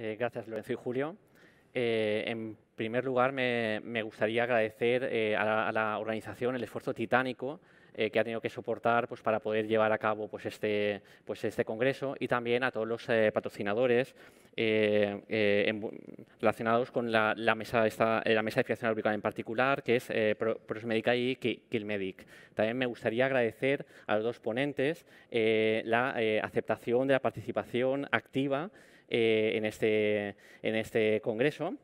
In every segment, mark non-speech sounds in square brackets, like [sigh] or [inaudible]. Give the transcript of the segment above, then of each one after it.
Eh, gracias, Lorenzo y Julio. Eh, en primer lugar, me, gustaría agradecer eh, a, la, organización el esfuerzo titánico que ha tenido que soportar pues, para poder llevar a cabo pues, este, pues, este congreso y también a todos los patrocinadores relacionados con la, mesa, esta, la mesa de financiación aplicada en particular, que es Prosmedica y Kilmedic. También me gustaría agradecer a los dos ponentes la aceptación de la participación activa eh, en, este, en este congreso.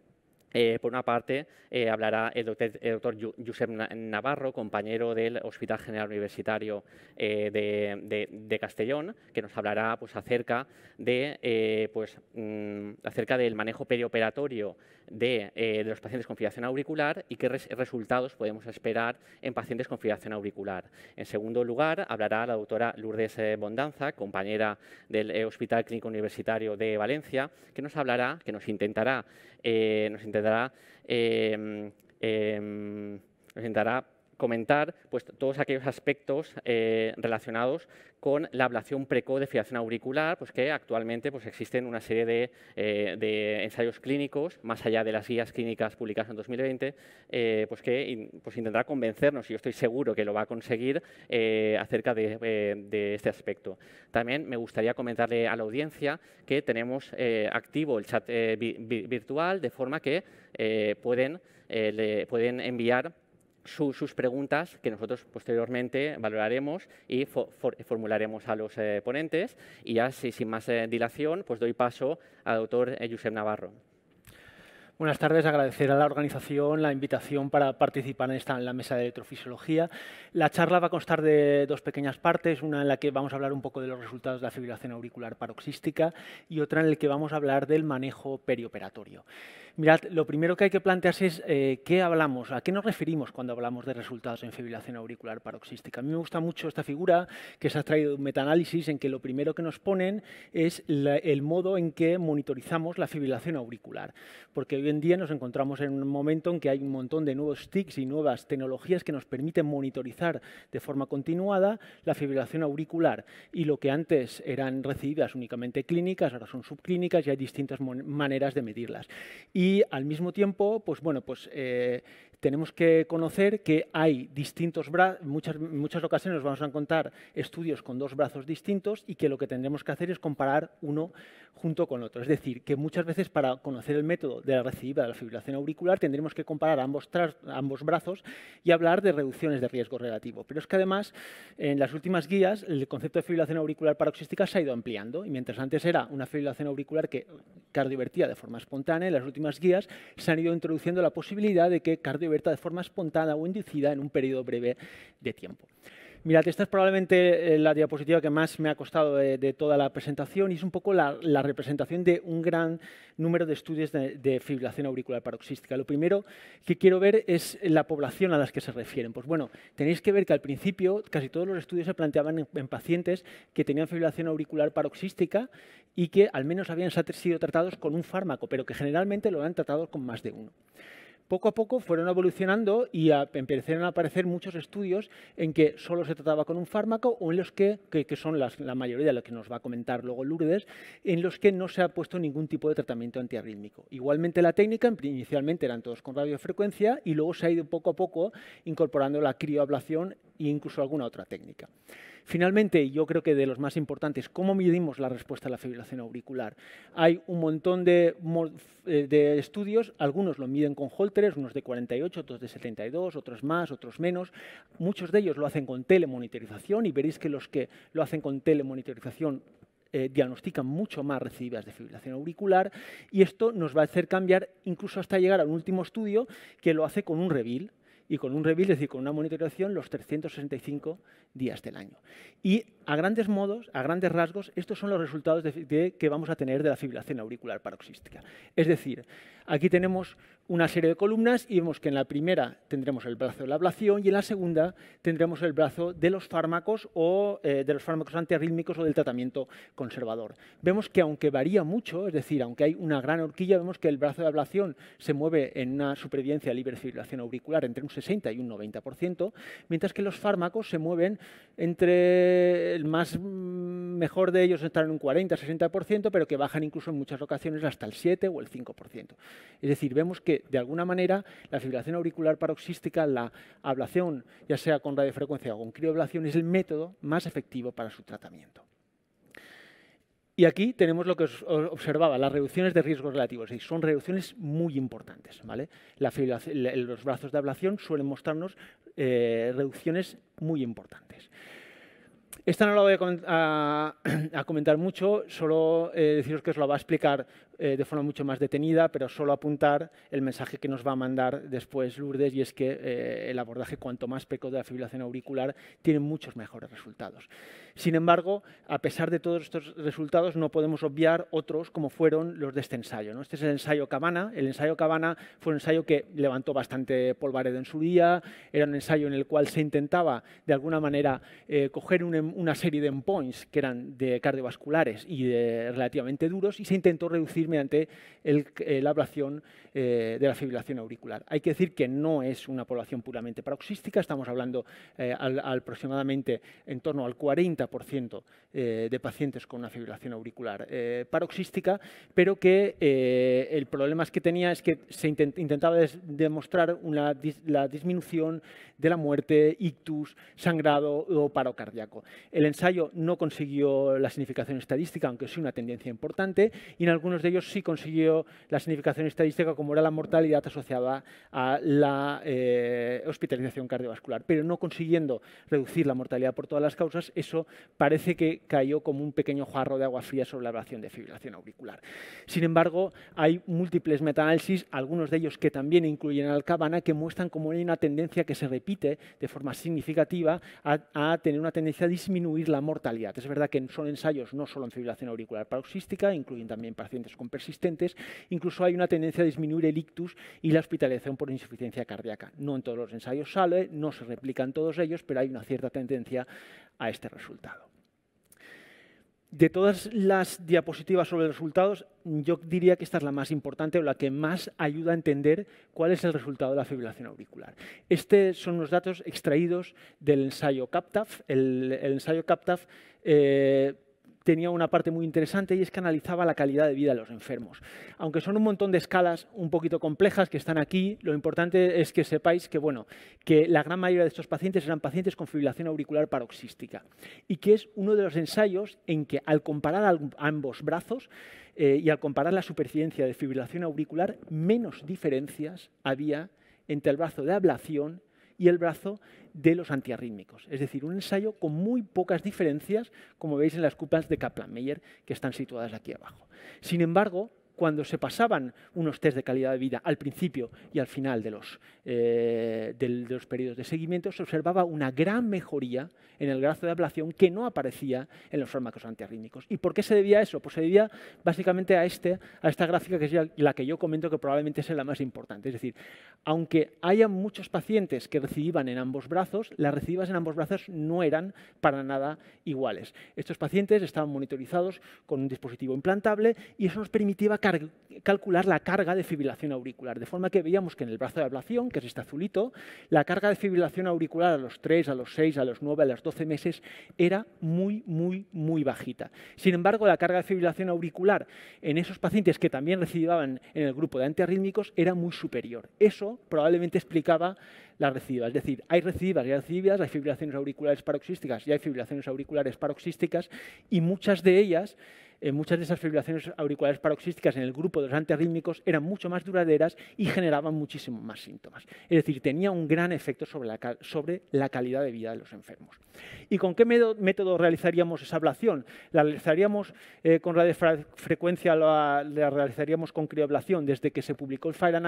Eh, por una parte, eh, hablará el doctor, Josep Navarro, compañero del Hospital General Universitario de, Castellón, que nos hablará pues, acerca, de, pues, mm, acerca del manejo perioperatorio eh, de, los pacientes con fibrilación auricular y qué resultados podemos esperar en pacientes con fibrilación auricular. En segundo lugar, hablará la doctora Lourdes eh, Bondanza, compañera del eh, Hospital Clínico Universitario de Valencia, que nos hablará, que nos intentará, nos intentará, em, em, nos intentará comentar pues, todos aquellos aspectos eh, relacionados con la ablación preco de fijación auricular, pues, que actualmente pues, existen una serie eh, de, ensayos clínicos, más allá de las guías clínicas publicadas en 2020, eh, pues, que pues, intentará convencernos, y yo estoy seguro que lo va a conseguir, acerca de, este aspecto. También me gustaría comentarle a la audiencia que tenemos activo el chat virtual, de forma que pueden, pueden enviar sus preguntas que nosotros posteriormente valoraremos y formularemos a los eh, ponentes. Y ya sin más eh, dilación, pues doy paso al doctor eh, Josep Navarro. Buenas tardes. Agradecer a la organización la invitación para participar en, esta, en la mesa de electrofisiología. La charla va a constar de dos pequeñas partes, una en la que vamos a hablar un poco de los resultados de la fibrilación auricular paroxística y otra en la que vamos a hablar del manejo perioperatorio. Mirad, lo primero que hay que plantearse es eh, qué hablamos, a qué nos referimos cuando hablamos de resultados en fibrilación auricular paroxística. A mí me gusta mucho esta figura que se ha traído de un metaanálisis en que lo primero que nos ponen es el modo en que monitorizamos la fibrilación auricular, porque hoy en día nos encontramos en un momento en que hay un montón de nuevos TICs y nuevas tecnologías que nos permiten monitorizar de forma continuada la fibrilación auricular y lo que antes eran recibidas únicamente clínicas, ahora son subclínicas y hay distintas maneras de medirlas y al mismo tiempo, pues bueno, pues eh, tenemos que conocer que hay distintos brazos, muchas, muchas ocasiones vamos a encontrar estudios con dos brazos distintos y que lo que tendremos que hacer es comparar uno junto con otro. Es decir, que muchas veces para conocer el método de la recibida de la fibrilación auricular tendremos que comparar ambos, ambos brazos y hablar de reducciones de riesgo relativo. Pero es que además, en las últimas guías, el concepto de fibrilación auricular paroxística se ha ido ampliando y mientras antes era una fibrilación auricular que cardiovertía de forma espontánea, en las últimas guías se han ido introduciendo la posibilidad de que cardiovertía de forma espontánea o inducida en un periodo breve de tiempo. Mirad, esta es probablemente eh, la diapositiva que más me ha costado de, toda la presentación y es un poco la, representación de un gran número de estudios de, fibrilación auricular paroxística. Lo primero que quiero ver es la población a las que se refieren. Pues bueno, tenéis que ver que al principio casi todos los estudios se planteaban en, en pacientes que tenían fibrilación auricular paroxística y que al menos habían sido tratados con un fármaco, pero que generalmente lo han tratado con más de uno poco a poco fueron evolucionando y empezaron a aparecer muchos estudios en que solo se trataba con un fármaco o en los que, que, son la mayoría de los que nos va a comentar luego Lourdes, en los que no se ha puesto ningún tipo de tratamiento antiarrítmico. Igualmente la técnica, inicialmente eran todos con radiofrecuencia y luego se ha ido poco a poco incorporando la crioablación e incluso alguna otra técnica. Finalmente, yo creo que de los más importantes, ¿cómo medimos la respuesta a la fibrilación auricular? Hay un montón de, eh, estudios, algunos lo miden con Holters, unos de 48, otros de 72, otros más, otros menos. Muchos de ellos lo hacen con telemonitorización y veréis que los que lo hacen con telemonitorización eh, diagnostican mucho más recibidas de fibrilación auricular y esto nos va a hacer cambiar incluso hasta llegar a un último estudio que lo hace con un reveal y con un review, es decir, con una monitorización los 365 días del año. Y a grandes modos, a grandes rasgos, estos son los resultados que vamos a tener de la fibrilación auricular paroxística. Es decir, Aquí tenemos una serie de columnas y vemos que en la primera tendremos el brazo de la ablación y en la segunda tendremos el brazo de los fármacos o eh, de los fármacos antirrítmicos o del tratamiento conservador. Vemos que aunque varía mucho, es decir, aunque hay una gran horquilla, vemos que el brazo de ablación se mueve en una supervivencia de libre circulación auricular entre un 60 y un 90%, mientras que los fármacos se mueven entre el más mm, mejor de ellos estar en un 40-60%, pero que bajan incluso en muchas ocasiones hasta el 7 o el 5%. Es decir, vemos que de alguna manera la fibrilación auricular paroxística, la ablación, ya sea con radiofrecuencia o con crioblación, es el método más efectivo para su tratamiento. Y aquí tenemos lo que os observaba, las reducciones de riesgos relativos. Y son reducciones muy importantes. ¿vale? los brazos de ablación suelen mostrarnos eh, reducciones muy importantes. Esta no la voy a, [clears throat] comentar mucho, solo eh, deciros que os la va a explicar eh, de forma mucho más detenida, pero solo apuntar el mensaje que nos va a mandar después Lourdes y es que eh, el abordaje cuanto más precoz de la fibrilación auricular tiene muchos mejores resultados. Sin embargo, a pesar de todos estos resultados, no podemos obviar otros como fueron los de este ensayo. Este es el ensayo Cabana. El ensayo Cabana fue un ensayo que levantó bastante polvaredo en su día. Era un ensayo en el cual se intentaba, de alguna manera, eh, coger em, una serie de endpoints que eran de cardiovasculares y de relativamente duros y se intentó reducir mediante la ablación eh, de la fibrilación auricular. Hay que decir que no es una población puramente paroxística. Estamos hablando eh, aproximadamente en torno al 40 ciento eh, de pacientes con una fibrilación auricular eh, paroxística, pero que eh, el problema es que tenía es que se intentaba demostrar la disminución de la muerte, ictus, sangrado o paro cardíaco. El ensayo no consiguió la significación estadística, aunque sí una tendencia importante, y en algunos de ellos sí consiguió la significación estadística, como era la mortalidad asociada a la hospitalización cardiovascular. Pero no consiguiendo reducir la mortalidad por todas las causas, eso parece que cayó como un pequeño jarro de agua fría sobre la ablación de fibrilación auricular. Sin embargo, hay múltiples metaanálisis, algunos de ellos que también incluyen al cabana, que muestran como hay una tendencia que se repite de forma significativa a, tener una tendencia a disminuir la mortalidad. Es verdad que son ensayos no solo en fibrilación auricular paroxística, incluyen también pacientes con persistentes, incluso hay una tendencia a disminuir el ictus y la hospitalización por insuficiencia cardíaca. No en todos los ensayos sale, no se replican todos ellos, pero hay una cierta tendencia a este resultado. De todas las diapositivas sobre resultados, yo diría que esta es la más importante o la que más ayuda a entender cuál es el resultado de la fibrilación auricular. Estos son los datos extraídos del ensayo CAPTAF. El, ensayo CAPTAF eh, tenía una parte muy interesante y es que analizaba la calidad de vida de los enfermos. Aunque son un montón de escalas un poquito complejas que están aquí, lo importante es que sepáis que, bueno, que la gran mayoría de estos pacientes eran pacientes con fibrilación auricular paroxística y que es uno de los ensayos en que al comparar ambos brazos eh, y al comparar la supervivencia de fibrilación auricular, menos diferencias había entre el brazo de ablación y el brazo de los antiarrítmicos. Es decir, un ensayo con muy pocas diferencias, como veis en las cupas de kaplan meyer que están situadas aquí abajo. Sin embargo, cuando se pasaban unos test de calidad de vida al principio y al final de los, eh, de, los periodos de seguimiento, se observaba una gran mejoría en el grado de ablación que no aparecía en los fármacos antiarrítmicos. ¿Y por qué se debía a eso? Pues se debía básicamente a, este, a esta gráfica que es la que yo comento que probablemente es la más importante. Es decir, aunque haya muchos pacientes que recibían en ambos brazos, las recibas en ambos brazos no eran para nada iguales. Estos pacientes estaban monitorizados con un dispositivo implantable y eso nos permitía calcular la carga de fibrilación auricular, de forma que veíamos que en el brazo de ablación, que es este azulito, la carga de fibrilación auricular a los 3, a los 6, a los 9, a los 12 meses era muy, muy, muy bajita. Sin embargo, la carga de fibrilación auricular en esos pacientes que también recibían en el grupo de antiarrítmicos era muy superior. Eso probablemente explicaba la recidivas, es decir, hay recidivas y hay recidivas, hay fibrilaciones auriculares paroxísticas y hay fibrilaciones auriculares paroxísticas y muchas de ellas eh, muchas de esas fibrilaciones auriculares paroxísticas en el grupo de los antirrítmicos eran mucho más duraderas y generaban muchísimo más síntomas. Es decir, tenía un gran efecto sobre la, calidad de vida de los enfermos. ¿Y con qué método realizaríamos esa ablación? ¿La realizaríamos eh, con radiofrecuencia? La, la, realizaríamos con crioblación? Desde que se publicó el Fire and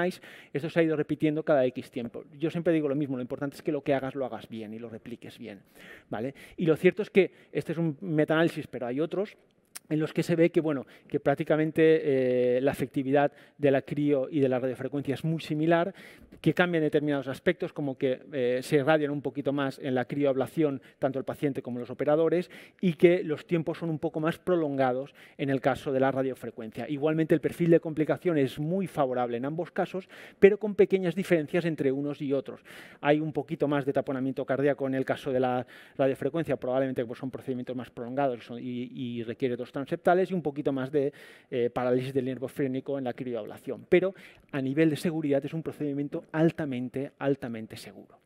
esto se ha ido repitiendo cada X tiempo. Yo siempre digo lo mismo, lo importante es que lo que hagas lo hagas bien y lo repliques bien. ¿vale? Y lo cierto es que este es un metaanálisis, pero hay otros en los que se ve que, bueno, que prácticamente eh, la efectividad de la crio y de la radiofrecuencia es muy similar, que cambian determinados aspectos, como que eh, se irradian un poquito más en la crioablación tanto el paciente como los operadores y que los tiempos son un poco más prolongados en el caso de la radiofrecuencia. Igualmente el perfil de complicación es muy favorable en ambos casos, pero con pequeñas diferencias entre unos y otros. Hay un poquito más de taponamiento cardíaco en el caso de la radiofrecuencia, probablemente pues, son procedimientos más prolongados y, y requiere dos transeptales y un poquito más de eh, parálisis del nervio frénico en la crioblación. Pero a nivel de seguridad es un procedimiento altamente, altamente seguro.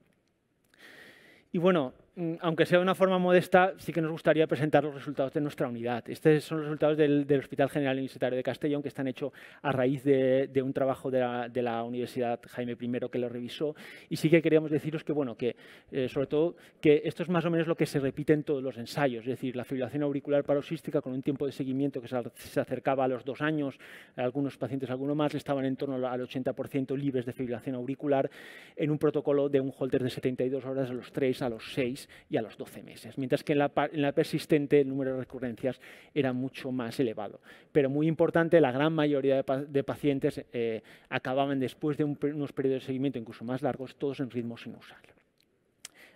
Y bueno, Mm, aunque sea de una forma modesta, sí que nos gustaría presentar los resultados de nuestra unidad. Estos son los resultados del, Hospital General Universitario de Castellón, que están hechos a raíz de, un trabajo de la, Universidad Jaime I que lo revisó. Y sí que queríamos deciros que, bueno, que eh, sobre todo, que esto es más o menos lo que se repite en todos los ensayos, es decir, la fibrilación auricular paroxística con un tiempo de seguimiento que se, acercaba a los dos años, algunos pacientes, algunos más, estaban en torno al 80% libres de fibrilación auricular en un protocolo de un holter de 72 horas a los 3, a los 6 y a los 12 meses, mientras que en la, persistente el número de recurrencias era mucho más elevado. Pero muy importante, la gran mayoría de, pacientes eh, acababan después de unos periodos de seguimiento incluso más largos, todos en ritmo sinusal.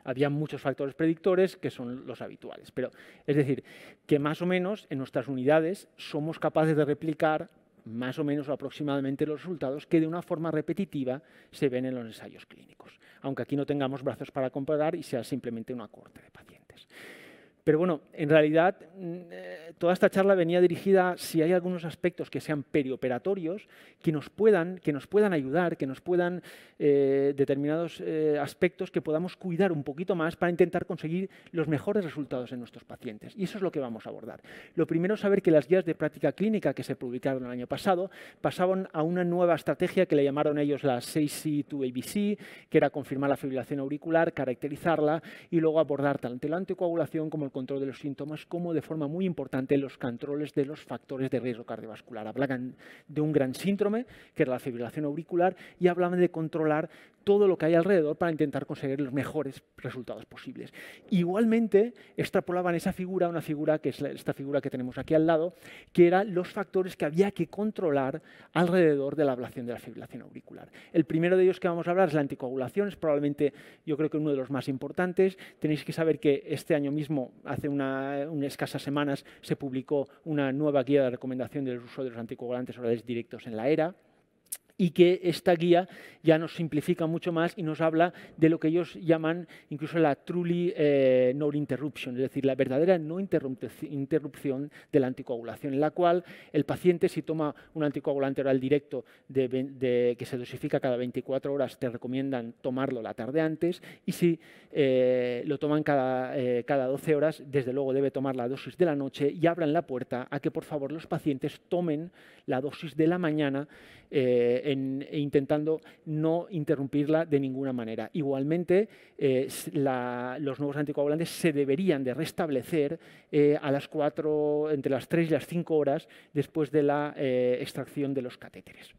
Había muchos factores predictores que son los habituales, pero es decir, que más o menos en nuestras unidades somos capaces de replicar más o menos o aproximadamente los resultados que de una forma repetitiva se ven en los ensayos clínicos, aunque aquí no tengamos brazos para comparar y sea simplemente una corte de pacientes. Pero bueno, en realidad mm, eh, toda esta charla venía dirigida si hay algunos aspectos que sean perioperatorios, que nos puedan, que nos puedan ayudar, que nos puedan eh, determinados eh, aspectos que podamos cuidar un poquito más para intentar conseguir los mejores resultados en nuestros pacientes. Y eso es lo que vamos a abordar. Lo primero es saber que las guías de práctica clínica que se publicaron el año pasado pasaban a una nueva estrategia que le llamaron ellos la 6C2ABC, que era confirmar la fibrilación auricular, caracterizarla y luego abordar tanto la anticoagulación como el control de los síntomas como de forma muy importante los controles de los factores de riesgo cardiovascular. Hablan de un gran síndrome, que era la fibrilación auricular, y hablaban de controlar todo lo que hay alrededor para intentar conseguir los mejores resultados posibles. Igualmente, extrapolaban esa figura, una figura que es esta figura que tenemos aquí al lado, que eran los factores que había que controlar alrededor de la ablación de la fibrilación auricular. El primero de ellos que vamos a hablar es la anticoagulación, es probablemente yo creo que uno de los más importantes. Tenéis que saber que este año mismo, hace una, unas escasas semanas, se publicó una nueva guía de recomendación del uso de los anticoagulantes orales directos en la era y que esta guía ya nos simplifica mucho más y nos habla de lo que ellos llaman incluso la truly eh, no interruption, es decir, la verdadera no interrupción de la anticoagulación, en la cual el paciente si toma un anticoagulante oral directo de, que se dosifica cada 24 horas, te recomiendan tomarlo la tarde antes y si eh, lo toman cada, eh, cada 12 horas, desde luego debe tomar la dosis de la noche y abran la puerta a que por favor los pacientes tomen la dosis de la mañana en, intentando no interrumpirla de ninguna manera. Igualmente, eh, los nuevos anticoagulantes se deberían de restablecer eh, a las 4, entre las 3 y las 5 horas después de la eh, extracción de los catéteres.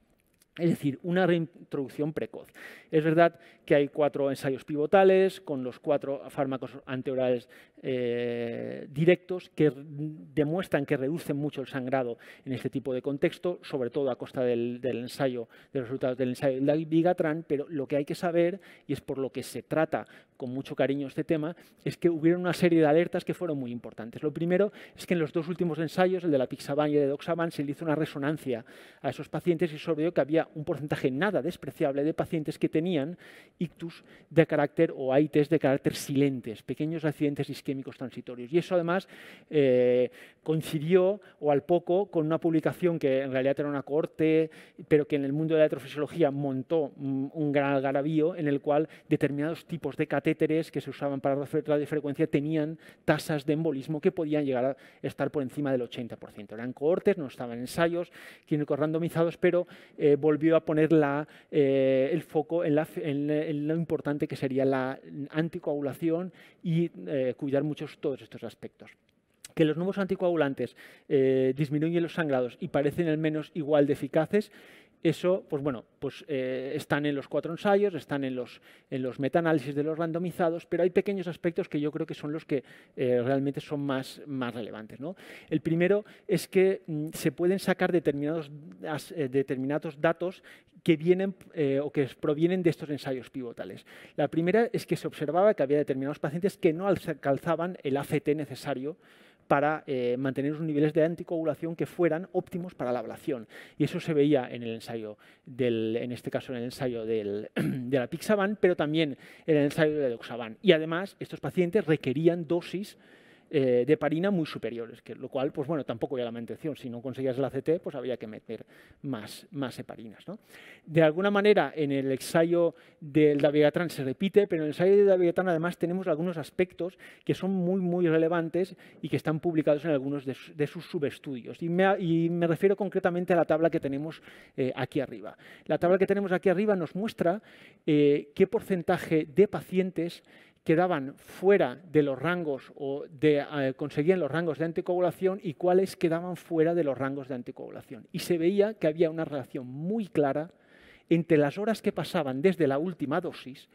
Es decir, una reintroducción precoz. Es verdad que hay cuatro ensayos pivotales con los cuatro fármacos anteorales eh, directos que demuestran que reducen mucho el sangrado en este tipo de contexto, sobre todo a costa del, ensayo, de los resultados del ensayo la Vigatran, pero lo que hay que saber, y es por lo que se trata con mucho cariño este tema, es que hubieron una serie de alertas que fueron muy importantes. Lo primero es que en los dos últimos ensayos, el de la Pixaban y el de Doxaban, se le hizo una resonancia a esos pacientes y sobre todo que había un porcentaje nada despreciable de pacientes que tenían ictus de carácter o AITs de carácter silentes, pequeños accidentes isquémicos transitorios. Y eso además eh, coincidió o al poco con una publicación que en realidad era una cohorte pero que en el mundo de la electrofisiología montó un gran algarabío en el cual determinados tipos de catéteres que se usaban para radiofrecuencia tenían tasas de embolismo que podían llegar a estar por encima del 80%. Eran cohortes, no estaban ensayos químicos randomizados, pero eh, volvió a poner eh, el foco en, lo importante que sería la anticoagulación y eh, cuidar muchos todos estos aspectos que los nuevos anticoagulantes eh, disminuyen los sangrados y parecen al menos igual de eficaces, eso, pues bueno, pues, eh, están en los cuatro ensayos, están en los, en los metaanálisis de los randomizados, pero hay pequeños aspectos que yo creo que son los que eh, realmente son más, más relevantes. El primero es que mm, se pueden sacar determinados, eh, determinados datos que vienen o que provienen de estos ensayos pivotales. La primera es que se observaba que había determinados pacientes que no alcanzaban el ACT necesario para eh, mantener los niveles de anticoagulación que fueran óptimos para la ablación. Y eso se veía en el ensayo, del, en este caso en el ensayo [clears throat] de la Pixaban, pero también en el ensayo de la Doxaban. Y además, estos pacientes requerían dosis eh, de parina muy superiores, que, lo cual, pues bueno, tampoco era la mención. Si no conseguías la CT, pues había que meter más, más heparinas. De alguna manera, en el ensayo del Davigatran se repite, pero en el ensayo del Davigatran además tenemos algunos aspectos que son muy, muy relevantes y que están publicados en algunos de, sus subestudios. Y me, refiero concretamente a la tabla que tenemos eh, aquí arriba. La tabla que tenemos aquí arriba nos muestra eh, qué porcentaje de pacientes quedaban fuera de los rangos o de, eh, conseguían los rangos de anticoagulación y cuáles quedaban fuera de los rangos de anticoagulación. Y se veía que había una relación muy clara entre las horas que pasaban desde la última dosis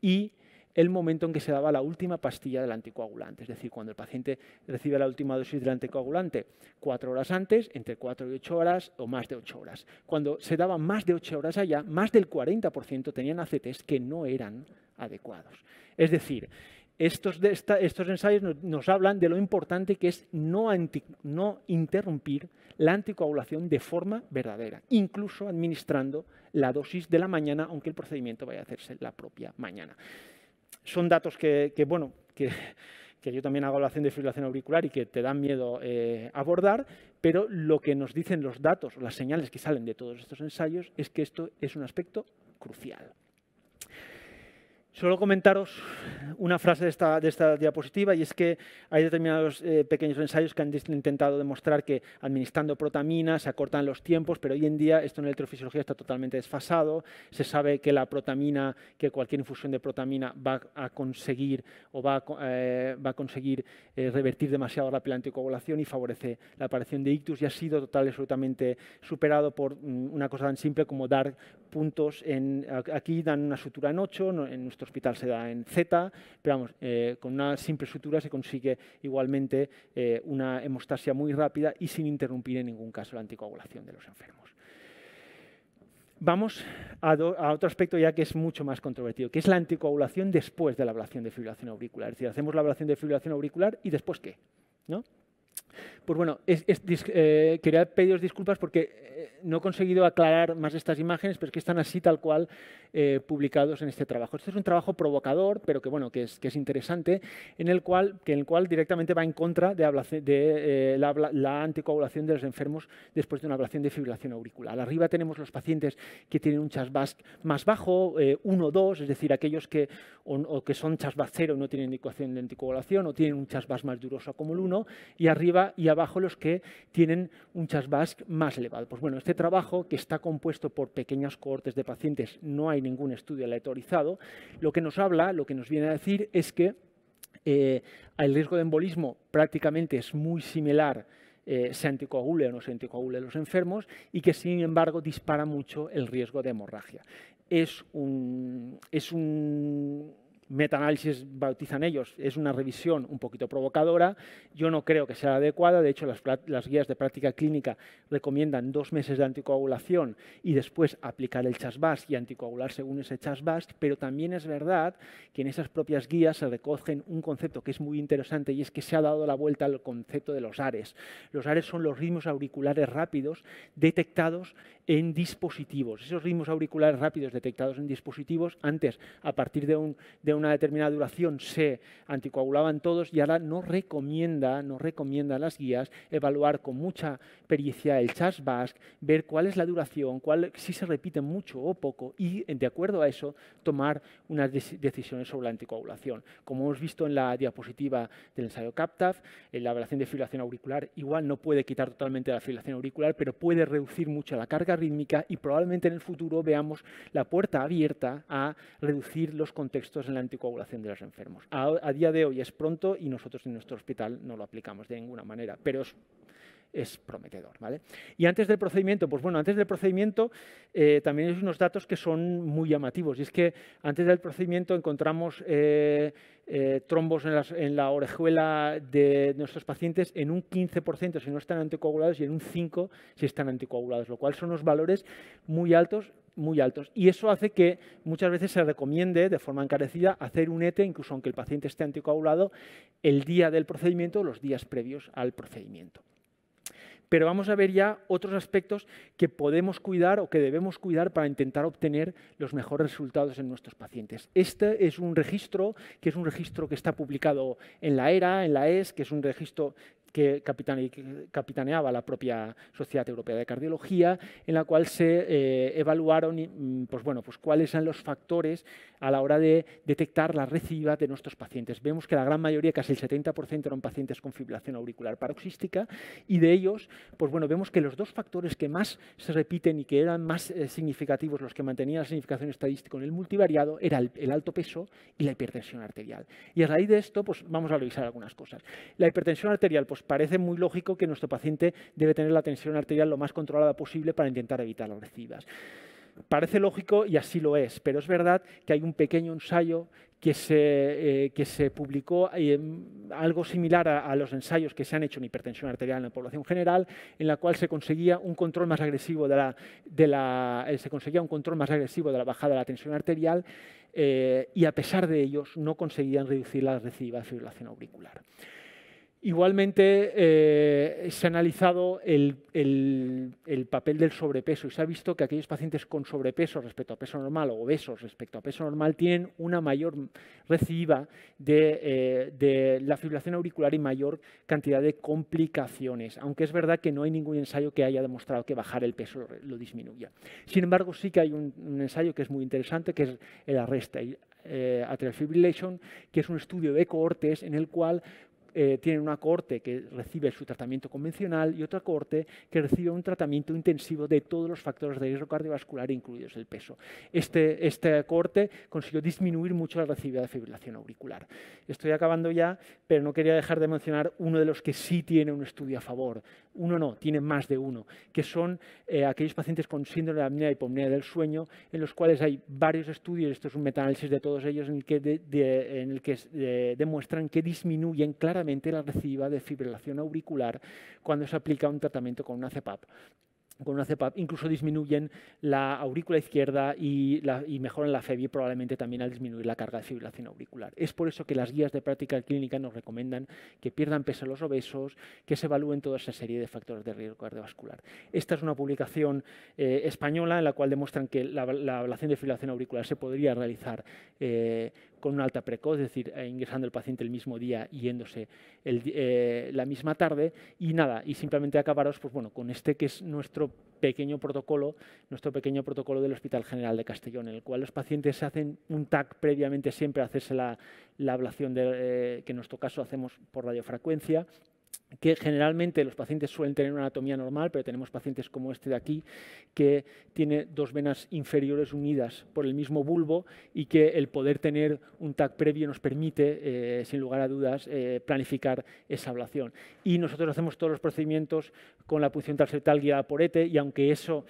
y el momento en que se daba la última pastilla del anticoagulante, es decir, cuando el paciente recibe la última dosis del anticoagulante, cuatro horas antes, entre cuatro y ocho horas o más de ocho horas. Cuando se daba más de ocho horas allá, más del 40% tenían ACTs que no eran adecuados. Es decir, estos, estos ensayos nos, hablan de lo importante que es no, no interrumpir la anticoagulación de forma verdadera, incluso administrando la dosis de la mañana, aunque el procedimiento vaya a hacerse la propia mañana son datos que, yo también hago evaluación de fibrilación auricular y que te dan miedo eh, abordar, pero lo que nos dicen los datos, las señales que salen de todos estos ensayos, es que esto es un aspecto crucial. Solo comentaros una frase de esta, diapositiva y es que hay determinados eh, pequeños ensayos que han intentado demostrar que administrando protamina se acortan los tiempos, pero hoy en día esto en electrofisiología está totalmente desfasado. Se sabe que la protamina, que cualquier infusión de protamina va a conseguir o va eh, conseguir eh, revertir demasiado rápido la anticoagulación y favorece la aparición de ictus y ha sido total absolutamente superado por mm, una cosa tan simple como dar puntos en, aquí dan una sutura en 8, en hospital se da en Z, pero vamos, eh, con una simple sutura se consigue igualmente eh, una hemostasia muy rápida y sin interrumpir en ningún caso la anticoagulación de los enfermos. Vamos a, otro aspecto ya que es mucho más controvertido, que es la anticoagulación después de la ablación de fibrilación auricular. Es decir, hacemos la ablación de fibrilación auricular y después qué, ¿no? Pues bueno, eh, quería pediros disculpas porque no he conseguido aclarar más estas imágenes, pero es que están así tal cual eh, publicados en este trabajo. Este es un trabajo provocador, pero que, bueno, que, es, que es interesante, en el, cual, que el cual directamente va en contra de, eh, la, anticoagulación de los enfermos después de una ablación de fibrilación auricular. Arriba tenemos los pacientes que tienen un chasbas más bajo, 1 o 2, es decir, aquellos que, o, que son chasbas 0 no tienen indicación de anticoagulación o tienen un chasbas más duroso como el 1, y arriba y abajo los que tienen un chasbas más elevado. Pues bueno, este trabajo que está compuesto por pequeñas cohortes de pacientes no hay ningún estudio aleatorizado, lo que nos habla, lo que nos viene a decir es que eh, el riesgo de embolismo prácticamente es muy similar eh, se anticoagule o no se anticoagule los enfermos y que sin embargo dispara mucho el riesgo de hemorragia. Es un, es un Meta-análisis, bautizan ellos, es una revisión un poquito provocadora. Yo no creo que sea adecuada. De hecho, las, guías de práctica clínica recomiendan dos meses de anticoagulación y después aplicar el Chasbas y anticoagular según ese Chasbas. Pero también es verdad que en esas propias guías se recogen un concepto que es muy interesante y es que se ha dado la vuelta al concepto de los ARES. Los ARES son los ritmos auriculares rápidos detectados en dispositivos. Esos ritmos auriculares rápidos detectados en dispositivos, antes, a partir de, un, de una determinada duración, se anticoagulaban todos y ahora no recomienda, no recomienda las guías evaluar con mucha pericia el chas ver cuál es la duración, cuál, si se repite mucho o poco y, de acuerdo a eso, tomar unas decisiones sobre la anticoagulación. Como hemos visto en la diapositiva del ensayo CAPTAF, en la evaluación de fibrilación auricular igual no puede quitar totalmente la fibrilación auricular, pero puede reducir mucho la carga rítmica y probablemente en el futuro veamos la puerta abierta a reducir los contextos en la anticoagulación de los enfermos. A, día de hoy es pronto y nosotros en nuestro hospital no lo aplicamos de ninguna manera, pero es prometedor. ¿vale? Y antes del procedimiento, pues bueno, antes del procedimiento eh, también hay unos datos que son muy llamativos. Y es que antes del procedimiento encontramos eh, eh, trombos en, en, la orejuela de nuestros pacientes en un 15% si no están anticoagulados y en un 5% si están anticoagulados, lo cual son unos valores muy altos muy altos. Y eso hace que muchas veces se recomiende de forma encarecida hacer un ETE, incluso aunque el paciente esté anticoagulado, el día del procedimiento o los días previos al procedimiento pero vamos a ver ya otros aspectos que podemos cuidar o que debemos cuidar para intentar obtener los mejores resultados en nuestros pacientes. Este es un registro que es un registro que está publicado en la ERA, en la ES, que es un registro que capitaneaba la propia Sociedad Europea de Cardiología, en la cual se eh, evaluaron mm, pues bueno, pues cuáles eran los factores a la hora de detectar la recidiva de nuestros pacientes. Vemos que la gran mayoría, casi el 70%, eran pacientes con fibrilación auricular paroxística y de ellos, pues bueno, vemos que los dos factores que más se repiten y que eran más eh, significativos, los que mantenían la significación estadística en el multivariado, era el, el, alto peso y la hipertensión arterial. Y a raíz de esto, pues vamos a revisar algunas cosas. La hipertensión arterial, pues parece muy lógico que nuestro paciente debe tener la tensión arterial lo más controlada posible para intentar evitar las recidas. Parece lógico y así lo es, pero es verdad que hay un pequeño ensayo que se, eh, que se publicó em, algo similar a, los ensayos que se han hecho en hipertensión arterial en la población general, en la cual se conseguía un control más agresivo de la, eh, se conseguía un control más agresivo de la bajada de la tensión arterial eh, y a pesar de ellos no conseguían reducir las recidivas de fibrilación auricular. Igualmente eh, se ha analizado el, papel del sobrepeso y se ha visto que aquellos pacientes con sobrepeso respecto a peso normal o obesos respecto a peso normal tienen una mayor reciba eh, de, la fibrilación auricular y mayor cantidad de complicaciones, aunque es verdad que no hay ningún ensayo que haya demostrado que bajar el peso lo disminuya. Sin embargo, sí que hay un, ensayo que es muy interesante, que es el arresta eh, atrial fibrillation, que es un estudio de cohortes en el cual eh, tienen una corte que recibe su tratamiento convencional y otra corte que recibe un tratamiento intensivo de todos los factores de riesgo cardiovascular, incluidos el peso. Este, este corte consiguió disminuir mucho la recibida de fibrilación auricular. Estoy acabando ya, pero no quería dejar de mencionar uno de los que sí tiene un estudio a favor, uno no, tiene más de uno, que son eh, aquellos pacientes con síndrome de apnea y hipopnea del sueño, en los cuales hay varios estudios, esto es un metaanálisis de todos ellos, en el que, demuestran que disminuyen claramente la reciba de fibrilación auricular cuando se aplica un tratamiento con una CEPAP con una cepa, incluso disminuyen la aurícula izquierda y, mejoran la FEBI probablemente también al disminuir la carga de fibrilación auricular. Es por eso que las guías de práctica clínica nos recomiendan que pierdan peso los obesos, que se evalúen toda esa serie de factores de riesgo cardiovascular. Esta es una publicación eh, española en la cual demuestran que la, ablación de fibrilación auricular se podría realizar eh, con una alta precoz, es decir, eh, ingresando el paciente el mismo día y yéndose eh, la misma tarde y nada, y simplemente acabaros pues bueno, con este que es nuestro pequeño protocolo, nuestro pequeño protocolo del Hospital General de Castellón, en el cual los pacientes se hacen un TAC previamente siempre hacerse la, ablación eh, que en nuestro caso hacemos por radiofrecuencia que generalmente los pacientes suelen tener una anatomía normal, pero tenemos pacientes como este de aquí, que tiene dos venas inferiores unidas por el mismo bulbo y que el poder tener un TAC previo nos permite, eh, sin lugar a dudas, eh, planificar esa ablación. Y nosotros hacemos todos los procedimientos con la punción transeptal guiada por ETE e, y aunque eso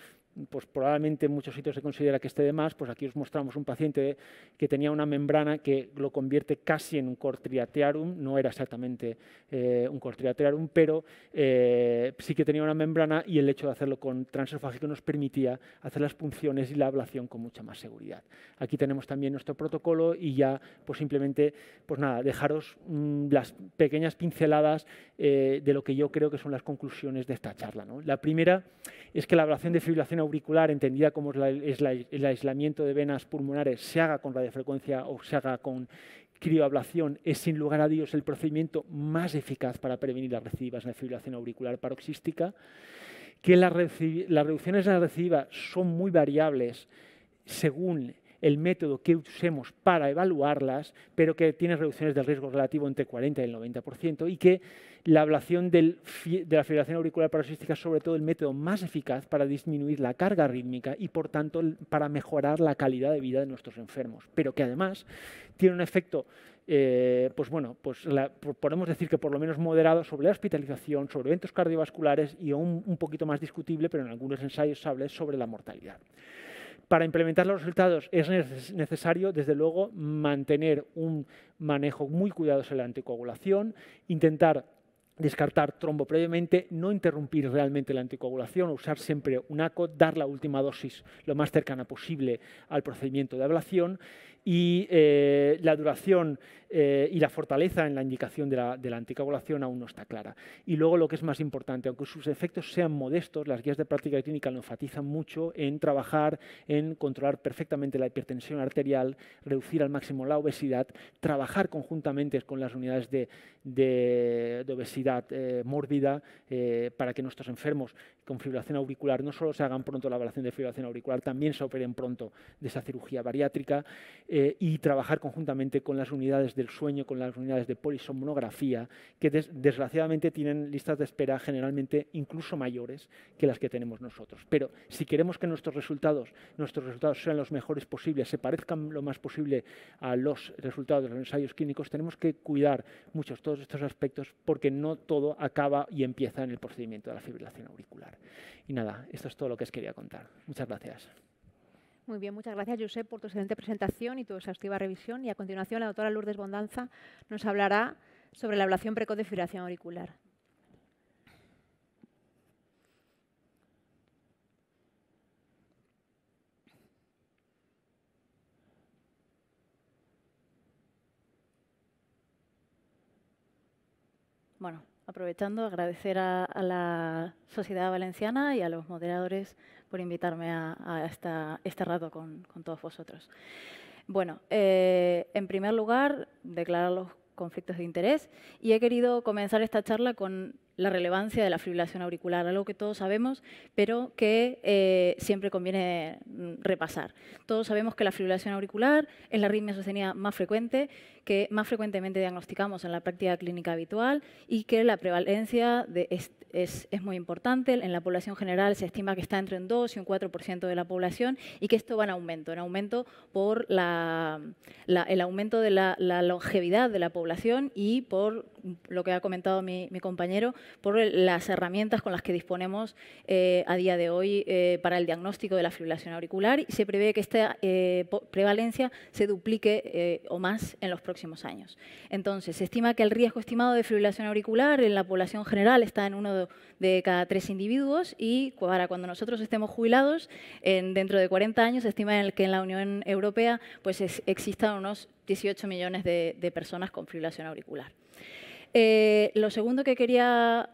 pues probablemente en muchos sitios se considera que esté de más, pues aquí os mostramos un paciente que tenía una membrana que lo convierte casi en un cortriatearum, no era exactamente eh, un cortriatearum, pero eh, sí que tenía una membrana y el hecho de hacerlo con transesofágico nos permitía hacer las punciones y la ablación con mucha más seguridad. Aquí tenemos también nuestro protocolo y ya pues simplemente, pues nada, dejaros mm, las pequeñas pinceladas eh, de lo que yo creo que son las conclusiones de esta charla. La primera es que la ablación de fibrilación auricular, entendida como es el aislamiento de venas pulmonares, se haga con radiofrecuencia o se haga con crioablación es sin lugar a Dios el procedimiento más eficaz para prevenir las recidivas de fibrilación auricular paroxística, que las, las reducciones de la recidiva son muy variables según el método que usemos para evaluarlas, pero que tiene reducciones del riesgo relativo entre 40 y el 90%, y que la ablación de la fibrilación auricular paroxística es sobre todo el método más eficaz para disminuir la carga rítmica y, por tanto, para mejorar la calidad de vida de nuestros enfermos, pero que además tiene un efecto eh, pues bueno, pues podemos decir que por lo menos moderado sobre la hospitalización, sobre eventos cardiovasculares y un, un poquito más discutible, pero en algunos ensayos se habla sobre la mortalidad. Para implementar los resultados es necesario, desde luego, mantener un manejo muy cuidadoso de la anticoagulación, intentar descartar trombo previamente, no interrumpir realmente la anticoagulación, usar siempre un ACO, dar la última dosis lo más cercana posible al procedimiento de ablación y eh, la duración eh, y la fortaleza en la indicación de la, de anticoagulación aún no está clara. Y luego lo que es más importante, aunque sus efectos sean modestos, las guías de práctica clínica lo enfatizan mucho en trabajar en controlar perfectamente la hipertensión arterial, reducir al máximo la obesidad, trabajar conjuntamente con las unidades de, obesidad eh, mórbida para que nuestros enfermos con fibrilación auricular no solo se hagan pronto la evaluación de fibrilación auricular, también se operen pronto de esa cirugía bariátrica eh, y trabajar conjuntamente con las unidades del sueño, con las unidades de polisomnografía, que desgraciadamente tienen listas de espera generalmente incluso mayores que las que tenemos nosotros. Pero si queremos que nuestros resultados, nuestros resultados sean los mejores posibles, se parezcan lo más posible a los resultados de los ensayos clínicos, tenemos que cuidar muchos todos estos aspectos porque no todo acaba y empieza en el procedimiento de la fibrilación auricular. Y nada, esto es todo lo que os quería contar. Muchas gracias. Muy bien, muchas gracias, Josep, por tu excelente presentación y tu exhaustiva revisión. Y a continuación, la doctora Lourdes Bondanza nos hablará sobre la ablación precoz de auricular. Bueno, aprovechando, agradecer a, la Sociedad Valenciana y a los moderadores por invitarme a, este rato con, todos vosotros. Bueno, eh, en primer lugar, declarar los conflictos de interés y he querido comenzar esta charla con la relevancia de la fibrilación auricular, algo que todos sabemos, pero que eh, siempre conviene mm, repasar. Todos sabemos que la fibrilación auricular es la arritmia sostenida más frecuente, que más frecuentemente diagnosticamos en la práctica clínica habitual y que la prevalencia es, es, muy importante. En la población general se estima que está entre un 2 y un 4% de la población y que esto va en aumento, en aumento por el aumento de la longevidad de la población y por lo que ha comentado mi, compañero, por las herramientas con las que disponemos eh, a día de hoy eh, para el diagnóstico de la fibrilación auricular y se prevé que esta eh, prevalencia se duplique o más en los próximos años. Entonces, se estima que el riesgo estimado de fibrilación auricular en la población general está en uno de cada tres individuos y para cuando nosotros estemos jubilados, dentro de 40 años, se estima que en la Unión Europea pues, existan unos 18 millones de, de personas con fibrilación auricular. Eh, lo segundo que quería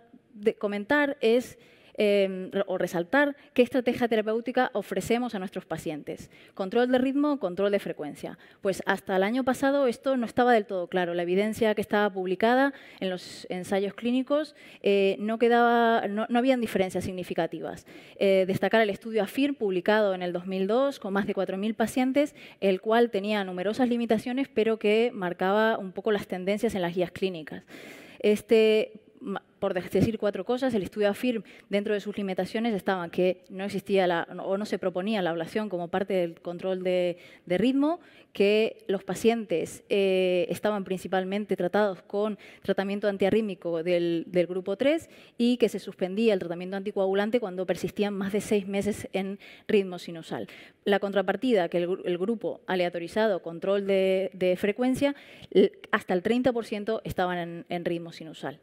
comentar es Em, o resaltar qué estrategia terapéutica ofrecemos a nuestros pacientes. Control de ritmo, control de frecuencia. Pues hasta el año pasado esto no estaba del todo claro. La evidencia que estaba publicada en los ensayos clínicos eh, no, quedaba, no, habían diferencias significativas. Eh, destacar el estudio AFIR publicado en el 2002 con más de 4.000 pacientes, el cual tenía numerosas limitaciones pero que marcaba un poco las tendencias en las guías clínicas. Este por decir cuatro cosas, el estudio AFIRM, dentro de sus limitaciones, estaba que no existía o no se proponía la ablación como parte del control de, ritmo, que los pacientes eh, estaban principalmente tratados con tratamiento antiarrítmico del, grupo 3 y que se suspendía el tratamiento anticoagulante cuando persistían más de seis meses en ritmo sinusal. La contrapartida, que el, grupo aleatorizado, control de, frecuencia, hasta el 30% estaban en ritmo sinusal.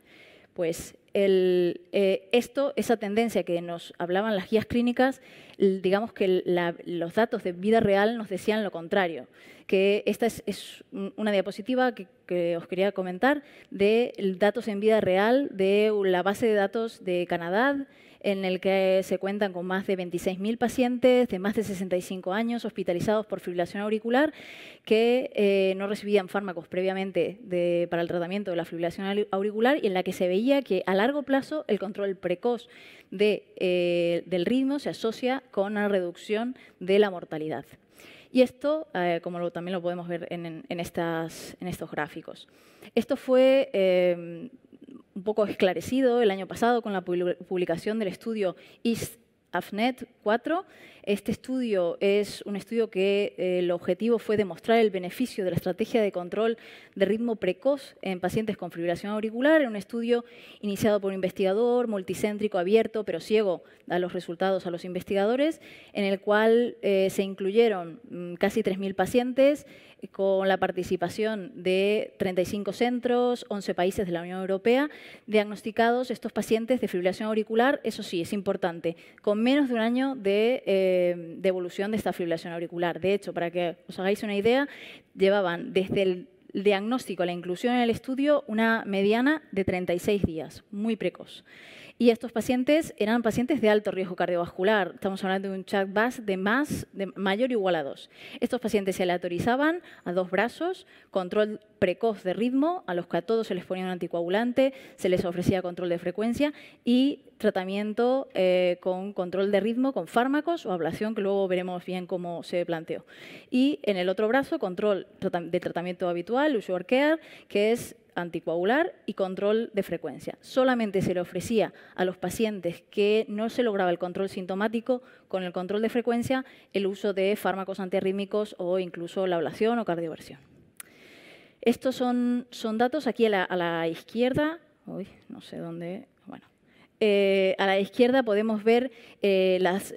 Pues el, eh, esto, esa tendencia que nos hablaban las guías clínicas, digamos que los datos de vida real nos decían lo contrario, que esta es, una diapositiva que, os quería comentar de datos en vida real de la base de datos de Canadá en el que se cuentan con más de 26.000 pacientes de más de 65 años hospitalizados por fibrilación auricular que eh, no recibían fármacos previamente para el tratamiento de la fibrilación auricular y en la que se veía que a largo plazo el control precoz de, eh, del ritmo se asocia con la reducción de la mortalidad. Y esto, eh, como lo, también lo podemos ver en, estas, en estos gráficos. Esto fue un poco esclarecido el año pasado con la publicación del estudio Afnet 4, este estudio es un estudio que eh, el objetivo fue demostrar el beneficio de la estrategia de control de ritmo precoz en pacientes con fibrilación auricular, un estudio iniciado por un investigador, multicéntrico, abierto, pero ciego a los resultados a los investigadores, en el cual eh, se incluyeron mm, casi 3.000 pacientes eh, con la participación de 35 centros, 11 países de la Unión Europea, diagnosticados estos pacientes de fibrilación auricular, eso sí, es importante, con menos de un año de... Em, de, evolución de esta fibrilación auricular. De hecho, para que os hagáis una idea, llevaban desde el diagnóstico, a la inclusión en el estudio, una mediana de 36 días, muy precoz. Y estos pacientes eran pacientes de alto riesgo cardiovascular. Estamos hablando de un chat de, más, de mayor o igual a 2. Estos pacientes se aleatorizaban a dos brazos, control precoz de ritmo, a los que a todos se les ponía un anticoagulante, se les ofrecía control de frecuencia y tratamiento eh, con control de ritmo, con fármacos o ablación, que luego veremos bien cómo se planteó. Y en el otro brazo, control de tratamiento habitual, usual care, que es anticoagular y control de frecuencia. Solamente se le ofrecía a los pacientes que no se lograba el control sintomático con el control de frecuencia el uso de fármacos antiarrítmicos o incluso la ablación o cardioversión. Estos son, son datos aquí a la, a la izquierda. Uy, no sé dónde eh, a la izquierda podemos ver eh, las,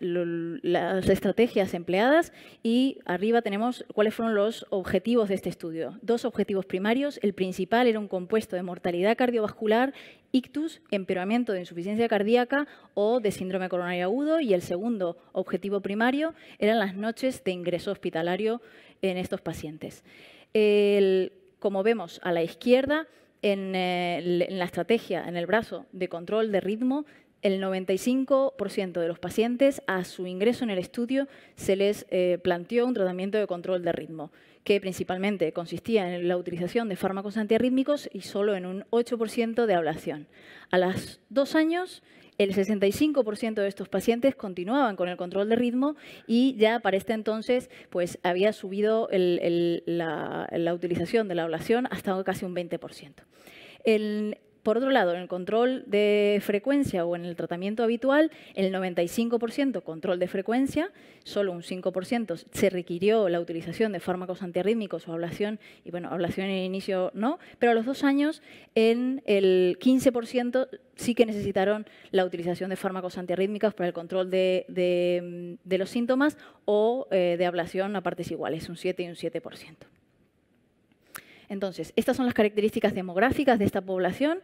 estrategias empleadas y arriba tenemos cuáles fueron los objetivos de este estudio. Dos objetivos primarios. El principal era un compuesto de mortalidad cardiovascular, ictus, empeoramiento de insuficiencia cardíaca o de síndrome coronario agudo. Y el segundo objetivo primario eran las noches de ingreso hospitalario en estos pacientes. como vemos a la izquierda, eh, en, la estrategia, en el brazo de control de ritmo, el 95% de los pacientes a su ingreso en el estudio se les eh, planteó un tratamiento de control de ritmo, que principalmente consistía en la utilización de fármacos antiarrítmicos y solo en un 8% de ablación. A los dos años, el 65% de estos pacientes continuaban con el control de ritmo y ya para este entonces pues, había subido la, utilización de la ablación hasta casi un 20%. Por otro lado, en el control de frecuencia o en el tratamiento habitual, el 95% control de frecuencia, solo un 5% se requirió la utilización de fármacos antiarrítmicos o ablación, y bueno, ablación en inicio no, pero a los dos años en el 15% sí que necesitaron la utilización de fármacos antiarrítmicos para el control de, los síntomas o eh, de ablación a partes iguales, un 7 y un 7%. Entonces, estas son las características demográficas de esta población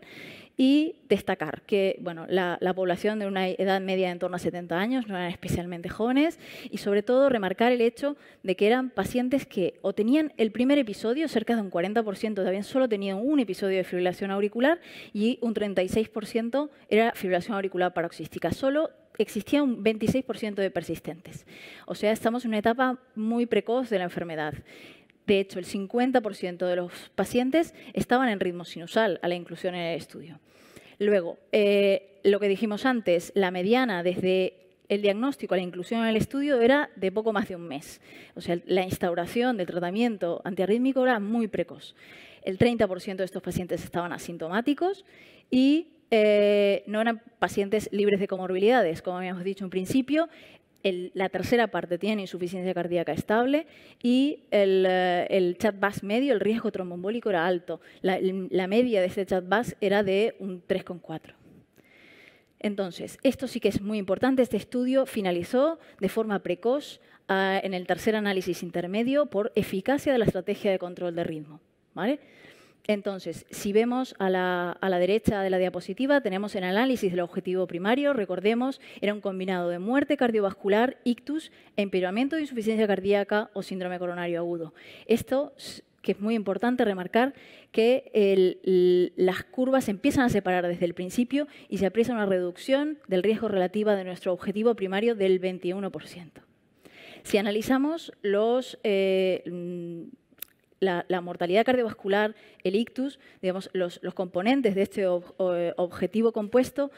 y destacar que bueno, la, población de una edad media de en torno a 70 años no eran especialmente jóvenes y sobre todo remarcar el hecho de que eran pacientes que o tenían el primer episodio, cerca de un 40% habían solo tenido un episodio de fibrilación auricular y un 36% era fibrilación auricular paroxística. Solo existía un 26% de persistentes. O sea, estamos en una etapa muy precoz de la enfermedad. De hecho, el 50% de los pacientes estaban en ritmo sinusal a la inclusión en el estudio. Luego, eh, lo que dijimos antes, la mediana desde el diagnóstico a la inclusión en el estudio era de poco más de un mes. O sea, la instauración del tratamiento antiarrítmico era muy precoz. El 30% de estos pacientes estaban asintomáticos y eh, no eran pacientes libres de comorbilidades, como habíamos dicho en principio la tercera parte tiene insuficiencia cardíaca estable y el, eh, el chat medio, el riesgo tromboembólico era alto. La, media de este chat era de un 3,4. Entonces, esto sí que es muy importante. Este estudio finalizó de forma precoz ah, en el tercer análisis intermedio por eficacia de la estrategia de control de ritmo. ¿vale? Entonces, si vemos a la, derecha de la diapositiva, tenemos el análisis del objetivo primario. Recordemos, era un combinado de muerte cardiovascular, ictus, empeoramiento de insuficiencia cardíaca o síndrome coronario agudo. Esto que es muy importante remarcar que las curvas empiezan a separar desde el principio y se aprecia una reducción del riesgo relativa de nuestro objetivo primario del 21%. Si analizamos los, eh, la, mortalidad cardiovascular, el ictus, digamos, los, componentes de este eh, objetivo compuesto,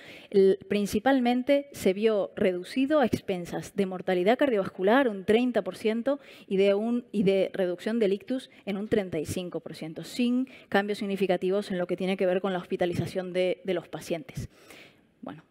principalmente se vio reducido a expensas de mortalidad cardiovascular un 30% y de, un, y de reducción del ictus en un 35%, sin cambios significativos en lo que tiene que ver con la hospitalización de, de los pacientes. Bueno,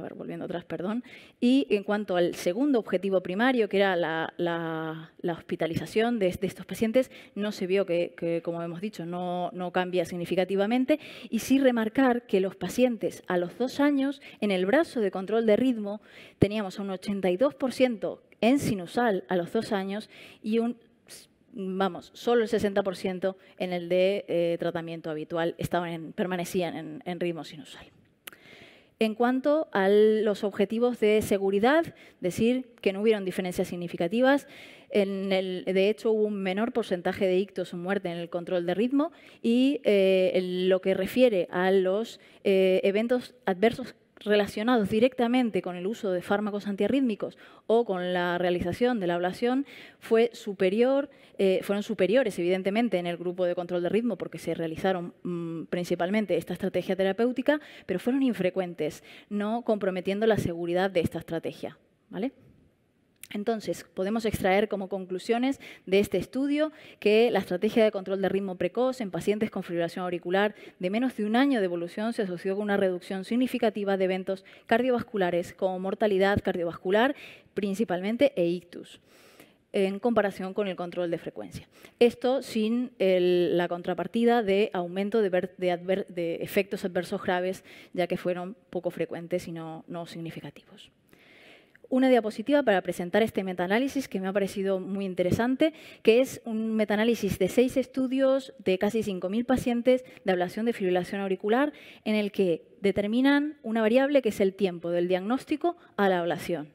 a volviendo atrás, perdón. Y en cuanto al segundo objetivo primario, que era la, hospitalización de, estos pacientes, no se vio que, como hemos dicho, no, cambia significativamente. Y sí remarcar que los pacientes a los dos años, en el brazo de control de ritmo, teníamos un 82% en sinusal a los dos años y un vamos, solo el 60% en el de eh, tratamiento habitual estaban permanecían en ritmo sinusal. En cuanto a los objetivos de seguridad, decir que no hubieron diferencias significativas, en el, de hecho hubo un menor porcentaje de ictus o muerte en el control de ritmo y eh, lo que refiere a los eh, eventos adversos relacionados directamente con el uso de fármacos antiarrítmicos o con la realización de la ablación fue superior, eh, fueron superiores, evidentemente, en el grupo de control de ritmo, porque se realizaron mm, principalmente esta estrategia terapéutica, pero fueron infrecuentes, no comprometiendo la seguridad de esta estrategia. ¿Vale? Entonces, podemos extraer como conclusiones de este estudio que la estrategia de control de ritmo precoz en pacientes con fibrilación auricular de menos de un año de evolución se asoció con una reducción significativa de eventos cardiovasculares como mortalidad cardiovascular, principalmente e ictus en comparación con el control de frecuencia. Esto sin la contrapartida de aumento de, efectos adversos graves, ya que fueron poco frecuentes y no significativos una diapositiva para presentar este metaanálisis que me ha parecido muy interesante, que es un metaanálisis de seis estudios de casi 5.000 pacientes de ablación de fibrilación auricular, en el que determinan una variable que es el tiempo del diagnóstico a la ablación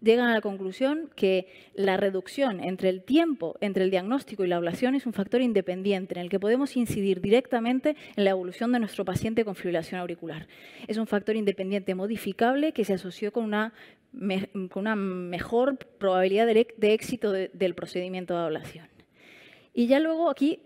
llegan a la conclusión que la reducción entre el tiempo, entre el diagnóstico y la ablación es un factor independiente en el que podemos incidir directamente en la evolución de nuestro paciente con fibrilación auricular. Es un factor independiente modificable que se asoció con una, mejor probabilidad de, éxito del procedimiento de ablación. Y ya luego aquí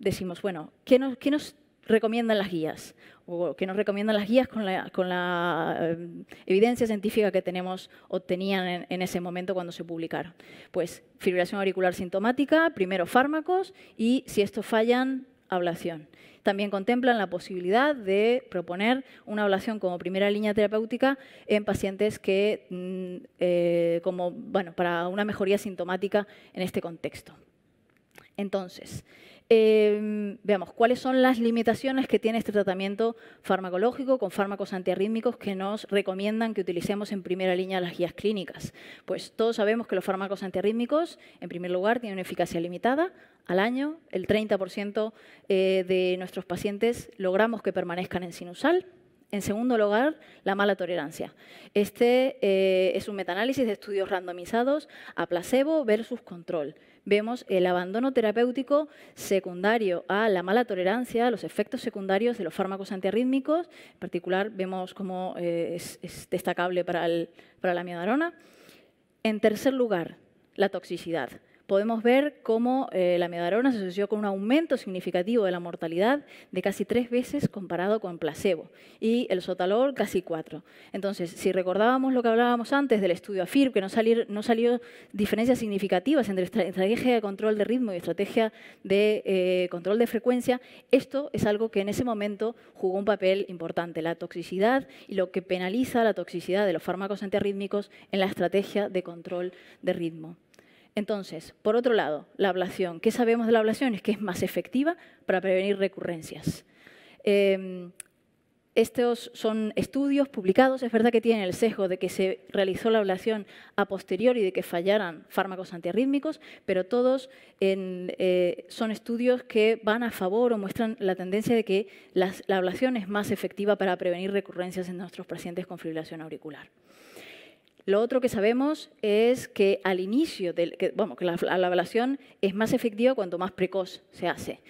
decimos, bueno, ¿qué nos, qué nos recomiendan las guías o que nos recomiendan las guías con la, eh, evidencia científica que tenemos obtenían en, ese momento cuando se publicaron. Pues fibrilación auricular sintomática, primero fármacos y si estos fallan, ablación. También contemplan la posibilidad de proponer una ablación como primera línea terapéutica en pacientes que, mm, eh, como, bueno, para una mejoría sintomática en este contexto. Entonces, em, veamos, ¿cuáles son las limitaciones que tiene este tratamiento farmacológico con fármacos antiarrítmicos que nos recomiendan que utilicemos en primera línea las guías clínicas? Pues todos sabemos que los fármacos antiarrítmicos, en primer lugar, tienen una eficacia limitada. Al año, el 30% eh, de nuestros pacientes logramos que permanezcan en sinusal, en segundo lugar, la mala tolerancia. Este eh, es un metaanálisis de estudios randomizados a placebo versus control vemos el abandono terapéutico secundario a la mala tolerancia, a los efectos secundarios de los fármacos antiarrítmicos. En particular, vemos cómo eh, es, destacable para, para la miodarona. En tercer lugar, la toxicidad podemos ver cómo eh, la medarona se asoció con un aumento significativo de la mortalidad de casi tres veces comparado con placebo y el sotalol casi cuatro. Entonces, si recordábamos lo que hablábamos antes del estudio AFIR, que no, salió diferencias significativas entre estrategia de control de ritmo y estrategia de eh, control de frecuencia, esto es algo que en ese momento jugó un papel importante, la toxicidad y lo que penaliza la toxicidad de los fármacos antirrítmicos en la estrategia de control de ritmo. Entonces, por otro lado, la ablación. ¿Qué sabemos de la ablación? Es que es más efectiva para prevenir recurrencias. Em, estos son estudios publicados, es verdad que tienen el sesgo de que se realizó la ablación a posteriori de que fallaran fármacos antiarrítmicos, pero todos eh, son estudios que van a favor o muestran la tendencia de que la ablación es más efectiva para prevenir recurrencias en nuestros pacientes con fibrilación auricular. Lo otro que sabemos es que al inicio, del, bueno, que la, la, evaluación es más efectiva cuanto más precoz se hace.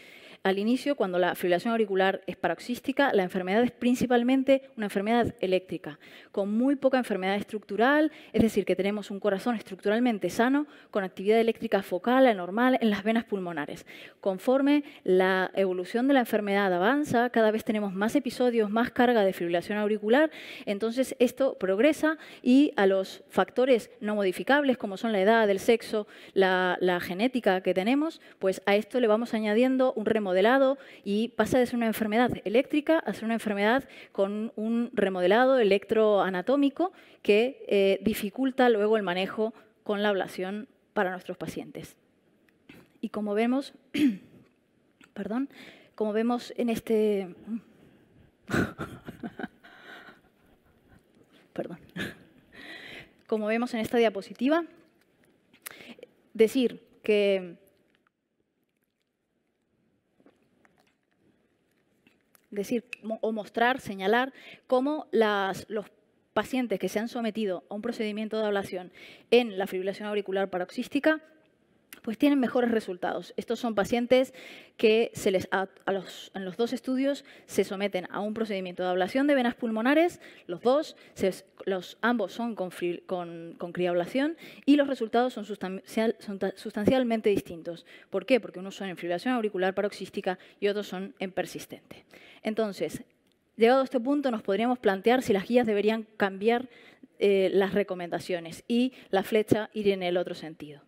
Al inicio, cuando la fibrilación auricular es paroxística, la enfermedad es principalmente una enfermedad eléctrica, con muy poca enfermedad estructural, es decir, que tenemos un corazón estructuralmente sano, con actividad eléctrica focal anormal en las venas pulmonares. Conforme la evolución de la enfermedad avanza, cada vez tenemos más episodios, más carga de fibrilación auricular, entonces esto progresa y a los factores no modificables, como son la edad, el sexo, la, genética que tenemos, pues a esto le vamos añadiendo un remodelamiento y pasa de ser una enfermedad eléctrica a ser una enfermedad con un remodelado electroanatómico que eh, dificulta luego el manejo con la ablación para nuestros pacientes. Y como vemos, [clears throat] perdón, como vemos en este... [laughs] perdón. Como vemos en esta diapositiva, decir que decir o mostrar, señalar cómo los pacientes que se han sometido a un procedimiento de ablación en la fibrilación auricular paroxística pues tienen mejores resultados. Estos son pacientes que se les, los, en los dos estudios se someten a un procedimiento de ablación de venas pulmonares, los dos, los, ambos son con, con, criablación y los resultados son, sustancialmente distintos. ¿Por qué? Porque unos son en fibrilación auricular paroxística y otros son en persistente. Entonces, llegado a este punto, nos podríamos plantear si las guías deberían cambiar eh, las recomendaciones y la flecha ir en el otro sentido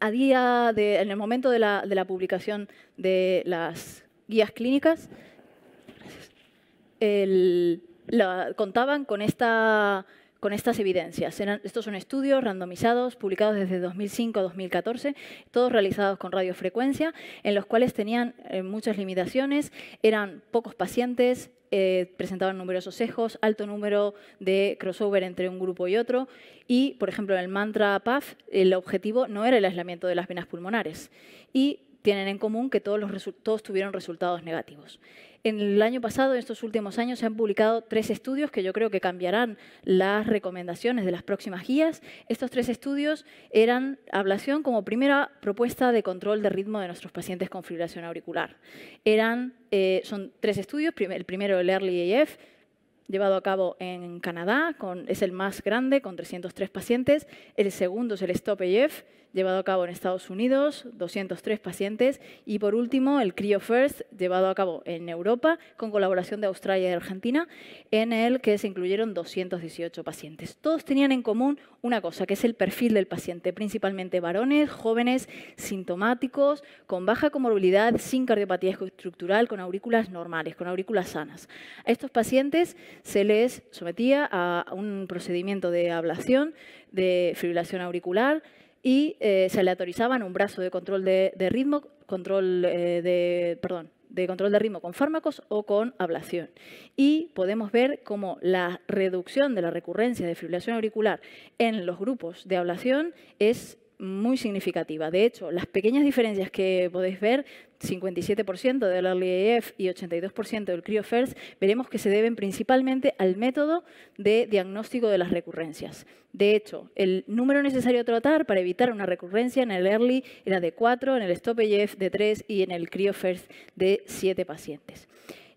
a día de, en el momento de la, publicación de las guías clínicas, la, contaban con esta con estas evidencias. estos son estudios randomizados, publicados desde 2005 a 2014, todos realizados con radiofrecuencia, en los cuales tenían eh, muchas limitaciones, eran pocos pacientes, eh, presentaban numerosos sesgos, alto número de crossover entre un grupo y otro, y, por ejemplo, en el mantra PAF, el objetivo no era el aislamiento de las venas pulmonares tienen en común que todos, los tuvieron resultados negativos. En el año pasado, en estos últimos años, se han publicado tres estudios que yo creo que cambiarán las recomendaciones de las próximas guías. Estos tres estudios eran ablación como primera propuesta de control de ritmo de nuestros pacientes con fibrilación auricular. Eran, eh, son tres estudios, el primero el Early AF, llevado a cabo en Canadá, es el más grande, con 303 pacientes. El segundo es el Stop AF, llevado a cabo en Estados Unidos, 203 pacientes. Y por último, el First, llevado a cabo en Europa, con colaboración de Australia y Argentina, en el que se incluyeron 218 pacientes. Todos tenían en común una cosa, que es el perfil del paciente, principalmente varones, jóvenes, sintomáticos, con baja comorbilidad, sin cardiopatía estructural, con aurículas normales, con aurículas sanas. A estos pacientes se les sometía a un procedimiento de ablación, de fibrilación auricular, y eh, se aleatorizaban un brazo de control de, ritmo, control eh, de, perdón, de control de ritmo con fármacos o con ablación. Y podemos ver cómo la reducción de la recurrencia de fibrilación auricular en los grupos de ablación es muy significativa. De hecho, las pequeñas diferencias que podéis ver, 57% del Early AF y 82% del creo e veremos que se deben principalmente al método de diagnóstico de las recurrencias. De hecho, el número necesario a tratar para evitar una recurrencia en el Early era de 4, en el Stop EF de 3 y en el CRIO First e de 7 pacientes.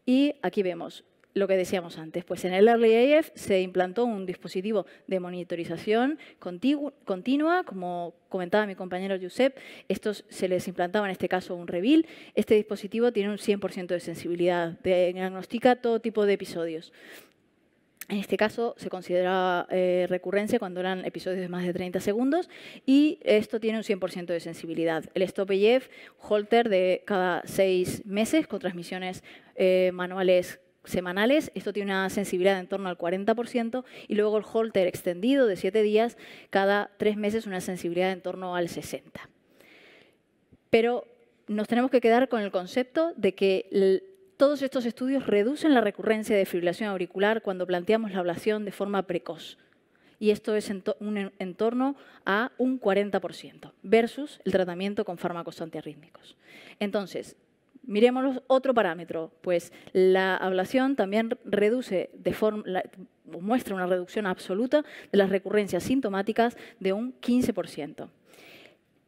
Y aquí vemos lo que decíamos antes, pues en el AF se implantó un dispositivo de monitorización continua, como comentaba mi compañero Josep, estos se les implantaba en este caso un Revil. Este dispositivo tiene un 100% de sensibilidad, diagnostica todo tipo de episodios. En este caso se considera eh, recurrencia cuando eran episodios de más de 30 segundos y esto tiene un 100% de sensibilidad. El Stop AF, Holter de cada seis meses con transmisiones eh, manuales semanales, esto tiene una sensibilidad en torno al 40%, y luego el holter extendido de 7 días, cada 3 meses una sensibilidad en torno al 60%. Pero nos tenemos que quedar con el concepto de que todos estos estudios reducen la recurrencia de fibrilación auricular cuando planteamos la ablación de forma precoz. Y esto es en, en torno a un 40% versus el tratamiento con fármacos antiarrítmicos. Entonces, Miremos otro parámetro, pues la ablación también reduce de muestra una reducción absoluta de las recurrencias sintomáticas de un 15%.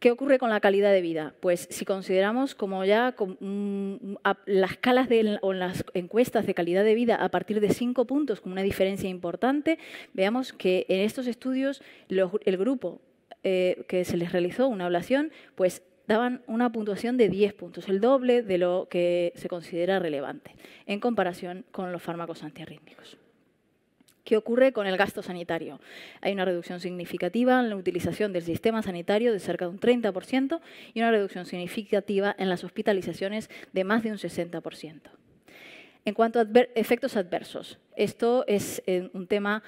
¿Qué ocurre con la calidad de vida? Pues si consideramos como ya mm, las escalas o las encuestas de calidad de vida a partir de cinco puntos como una diferencia importante, veamos que en estos estudios el grupo eh, que se les realizó una ablación, pues daban una puntuación de 10 puntos, el doble de lo que se considera relevante en comparación con los fármacos antiarrítmicos. ¿Qué ocurre con el gasto sanitario? Hay una reducción significativa en la utilización del sistema sanitario de cerca de un 30% y una reducción significativa en las hospitalizaciones de más de un 60%. En cuanto a efectos adversos, esto es eh, un tema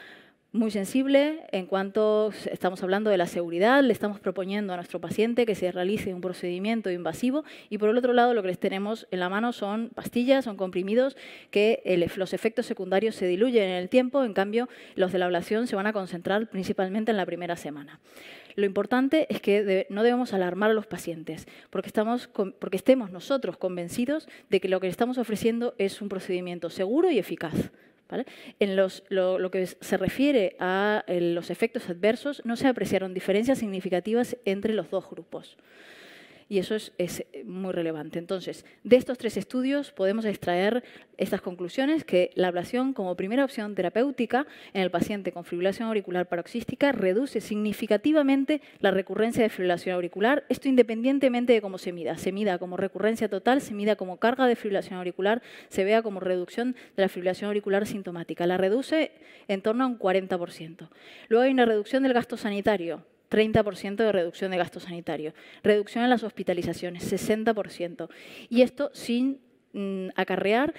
muy sensible en cuanto estamos hablando de la seguridad, le estamos proponiendo a nuestro paciente que se realice un procedimiento invasivo y por el otro lado lo que les tenemos en la mano son pastillas, son comprimidos que los efectos secundarios se diluyen en el tiempo, en cambio los de la ablación se van a concentrar principalmente en la primera semana. Lo importante es que no debemos alarmar a los pacientes porque, estamos, porque estemos nosotros convencidos de que lo que le estamos ofreciendo es un procedimiento seguro y eficaz. En lo, que se refiere a eh, los efectos adversos, no se apreciaron diferencias significativas entre los dos grupos y eso es, eh, muy relevante. Entonces, de estos tres estudios podemos extraer estas conclusiones que la ablación como primera opción terapéutica en el paciente con fibrilación auricular paroxística reduce significativamente la recurrencia de fibrilación auricular, esto independientemente de cómo se mida. Se mida como recurrencia total, se mida como carga de fibrilación auricular, se vea como reducción de la fibrilación auricular sintomática. La reduce en torno a un 40%. Luego hay una reducción del gasto sanitario 30% de reducción de gasto sanitario, reducción en las hospitalizaciones, 60%. Y esto sin mm, acarrear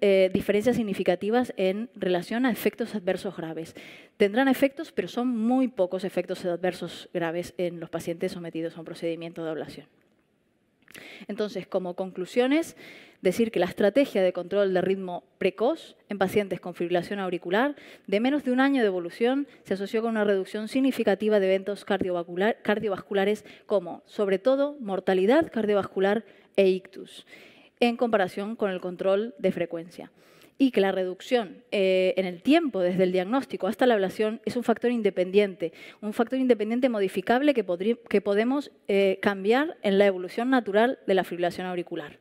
eh, diferencias significativas en relación a efectos adversos graves. Tendrán efectos, pero son muy pocos efectos adversos graves en los pacientes sometidos a un procedimiento de ablación. Entonces, como conclusiones, decir que la estrategia de control de ritmo precoz en pacientes con fibrilación auricular de menos de un año de evolución se asoció con una reducción significativa de eventos cardiovasculares como, sobre todo, mortalidad cardiovascular e ictus, en comparación con el control de frecuencia y que la reducción eh, en el tiempo desde el diagnóstico hasta la ablación es un factor independiente, un factor independiente modificable que, podemos eh, cambiar en la evolución natural de la fibrilación auricular,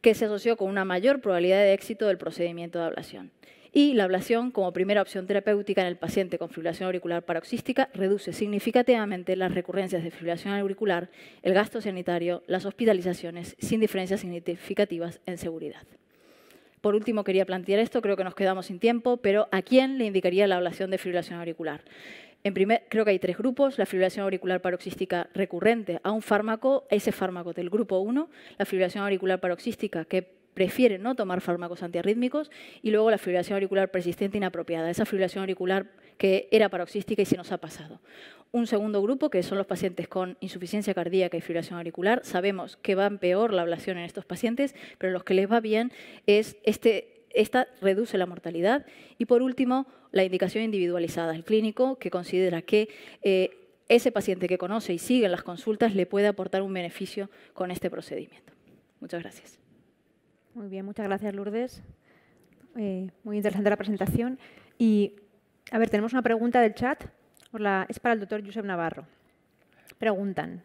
que se asoció con una mayor probabilidad de éxito del procedimiento de ablación. Y la ablación, como primera opción terapéutica en el paciente con fibrilación auricular paroxística, reduce significativamente las recurrencias de fibrilación auricular, el gasto sanitario, las hospitalizaciones, sin diferencias significativas en seguridad. Por último, quería plantear esto, creo que nos quedamos sin tiempo, pero ¿a quién le indicaría la ablación de fibrilación auricular? En primer, creo que hay tres grupos, la fibrilación auricular paroxística recurrente a un fármaco, ese fármaco del grupo 1, la fibrilación auricular paroxística que prefiere no tomar fármacos antiarrítmicos y luego la fibrilación auricular persistente inapropiada, esa fibrilación auricular que era paroxística y se nos ha pasado. Un segundo grupo, que son los pacientes con insuficiencia cardíaca y fibrilación auricular, sabemos que va peor la ablación en estos pacientes, pero los que les va bien es este, esta reduce la mortalidad. Y por último, la indicación individualizada. El clínico que considera que eh, ese paciente que conoce y sigue las consultas le puede aportar un beneficio con este procedimiento. Muchas gracias. Muy bien, muchas gracias Lourdes. Eh, muy interesante la presentación. Y, a ver, tenemos una pregunta del chat. Hola, es para el doctor Josep Navarro. Preguntan,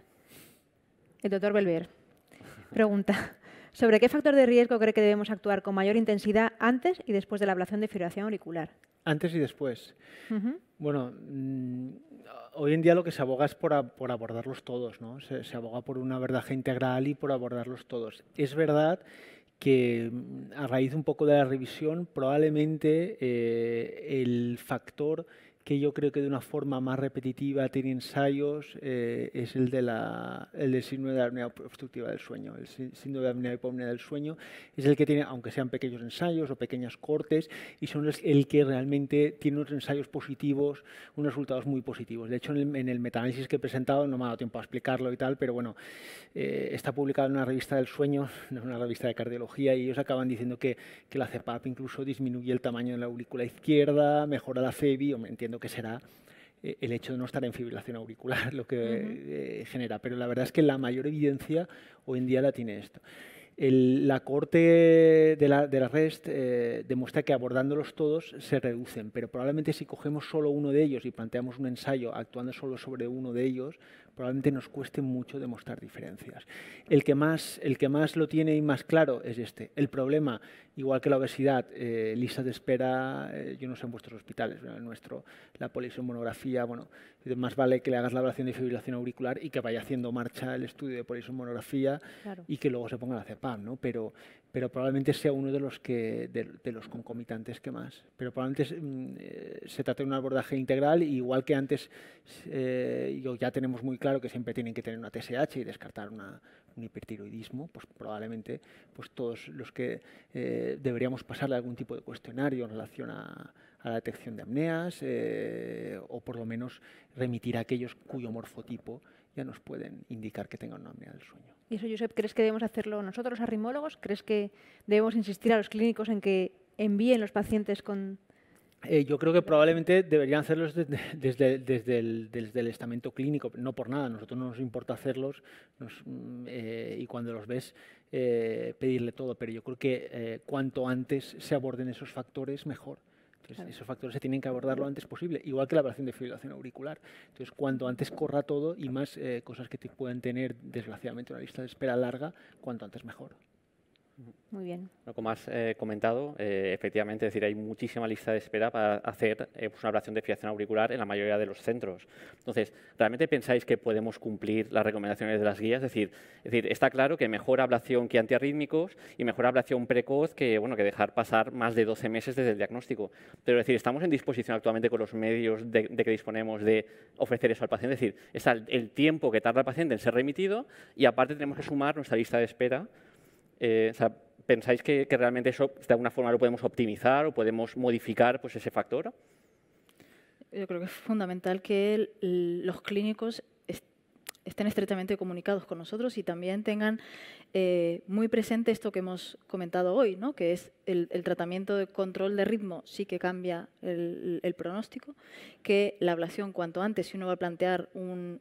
el doctor Belver, pregunta, [laughs] ¿sobre qué factor de riesgo cree que debemos actuar con mayor intensidad antes y después de la ablación de fibrilación auricular? Antes y después. Bueno, mm, hoy en día lo que se aboga es por, abordarlos todos, ¿no? Se, aboga por una verdad integral y por abordarlos todos. Es verdad que mm, a raíz un poco de la revisión, probablemente eh, el factor que yo creo que de una forma más repetitiva tiene ensayos eh, es el, de la, el del síndrome de la apnea obstructiva del sueño. El síndrome de apnea hipopnea del sueño es el que tiene, aunque sean pequeños ensayos o pequeñas cortes, y son el que realmente tiene unos ensayos positivos, unos resultados muy positivos. De hecho, en el, metanálisis que he presentado, no me ha dado tiempo a explicarlo y tal, pero bueno, eh, está publicado en una revista del sueño, [laughs] en una revista de cardiología, y ellos acaban diciendo que, que la CEPAP incluso disminuye el tamaño de la aurícula izquierda, mejora la FEBI, o me entiendo que será eh, el hecho de no estar en fibrilación auricular lo que eh, genera, pero la verdad es que la mayor evidencia hoy en día la tiene esto. la corte de la, de la REST eh, demuestra que abordándolos todos se reducen, pero probablemente si cogemos solo uno de ellos y planteamos un ensayo actuando solo sobre uno de ellos, probablemente nos cueste mucho demostrar diferencias. El que más, el que más lo tiene y más claro es este. El problema igual que la obesidad, eh, lisa de espera, eh, yo no sé en vuestros hospitales, en nuestro, la polisomonografía, bueno, más vale que le hagas la evaluación de fibrilación auricular y que vaya haciendo marcha el estudio de polisomonografía y que luego se ponga la CEPAM, ¿no? Pero, pero probablemente sea uno de los, que, de, los concomitantes que más. Pero probablemente mm, eh, se trate de un abordaje integral, igual que antes yo, ya tenemos muy claro que siempre tienen que tener una TSH y descartar una, un hipertiroidismo, pues probablemente pues todos los que eh, deberíamos pasarle algún tipo de cuestionario en relación a, la detección de apneas eh, o por lo menos remitir a aquellos cuyo morfotipo ya nos pueden indicar que tengan una apnea del sueño. ¿Y eso, Josep, crees que debemos hacerlo nosotros, los arrimólogos? ¿Crees que debemos insistir a los clínicos en que envíen los pacientes con eh, yo creo que probablemente deberían hacerlos [laughs] desde, el, estamento clínico, no por nada, a nosotros no nos importa hacerlos mm, eh, y cuando los ves eh, pedirle todo, pero yo creo que cuanto antes se aborden esos factores, mejor. esos factores se tienen que abordar lo antes posible, igual que la operación de fibrilación auricular. Entonces, cuanto antes corra todo y más cosas que te puedan tener, desgraciadamente, una lista de espera larga, cuanto antes mejor. Muy bien. como has eh, comentado, eh, efectivamente, decir, hay muchísima lista de espera para hacer eh, pues, una ablación de fiación auricular en la mayoría de los centros. Entonces, ¿realmente pensáis que podemos cumplir las recomendaciones de las guías? Es decir, decir está claro que mejor ablación que antiarrítmicos y mejor ablación precoz que, bueno, que dejar pasar más de 12 meses desde el diagnóstico. Pero es decir, estamos en disposición actualmente con los medios de, que disponemos de ofrecer eso al paciente. decir, está el tiempo que tarda el paciente en ser remitido y aparte tenemos que sumar nuestra lista de espera eh, o sea, ¿Pensáis que, realmente eso de alguna forma lo podemos optimizar o podemos modificar pues, ese factor? Yo creo que es fundamental que los clínicos estén estrechamente comunicados con nosotros y también tengan eh, muy presente esto que hemos comentado hoy, ¿no? que es el, tratamiento de control de ritmo sí que cambia el, pronóstico, que la ablación cuanto antes, si uno va a plantear un,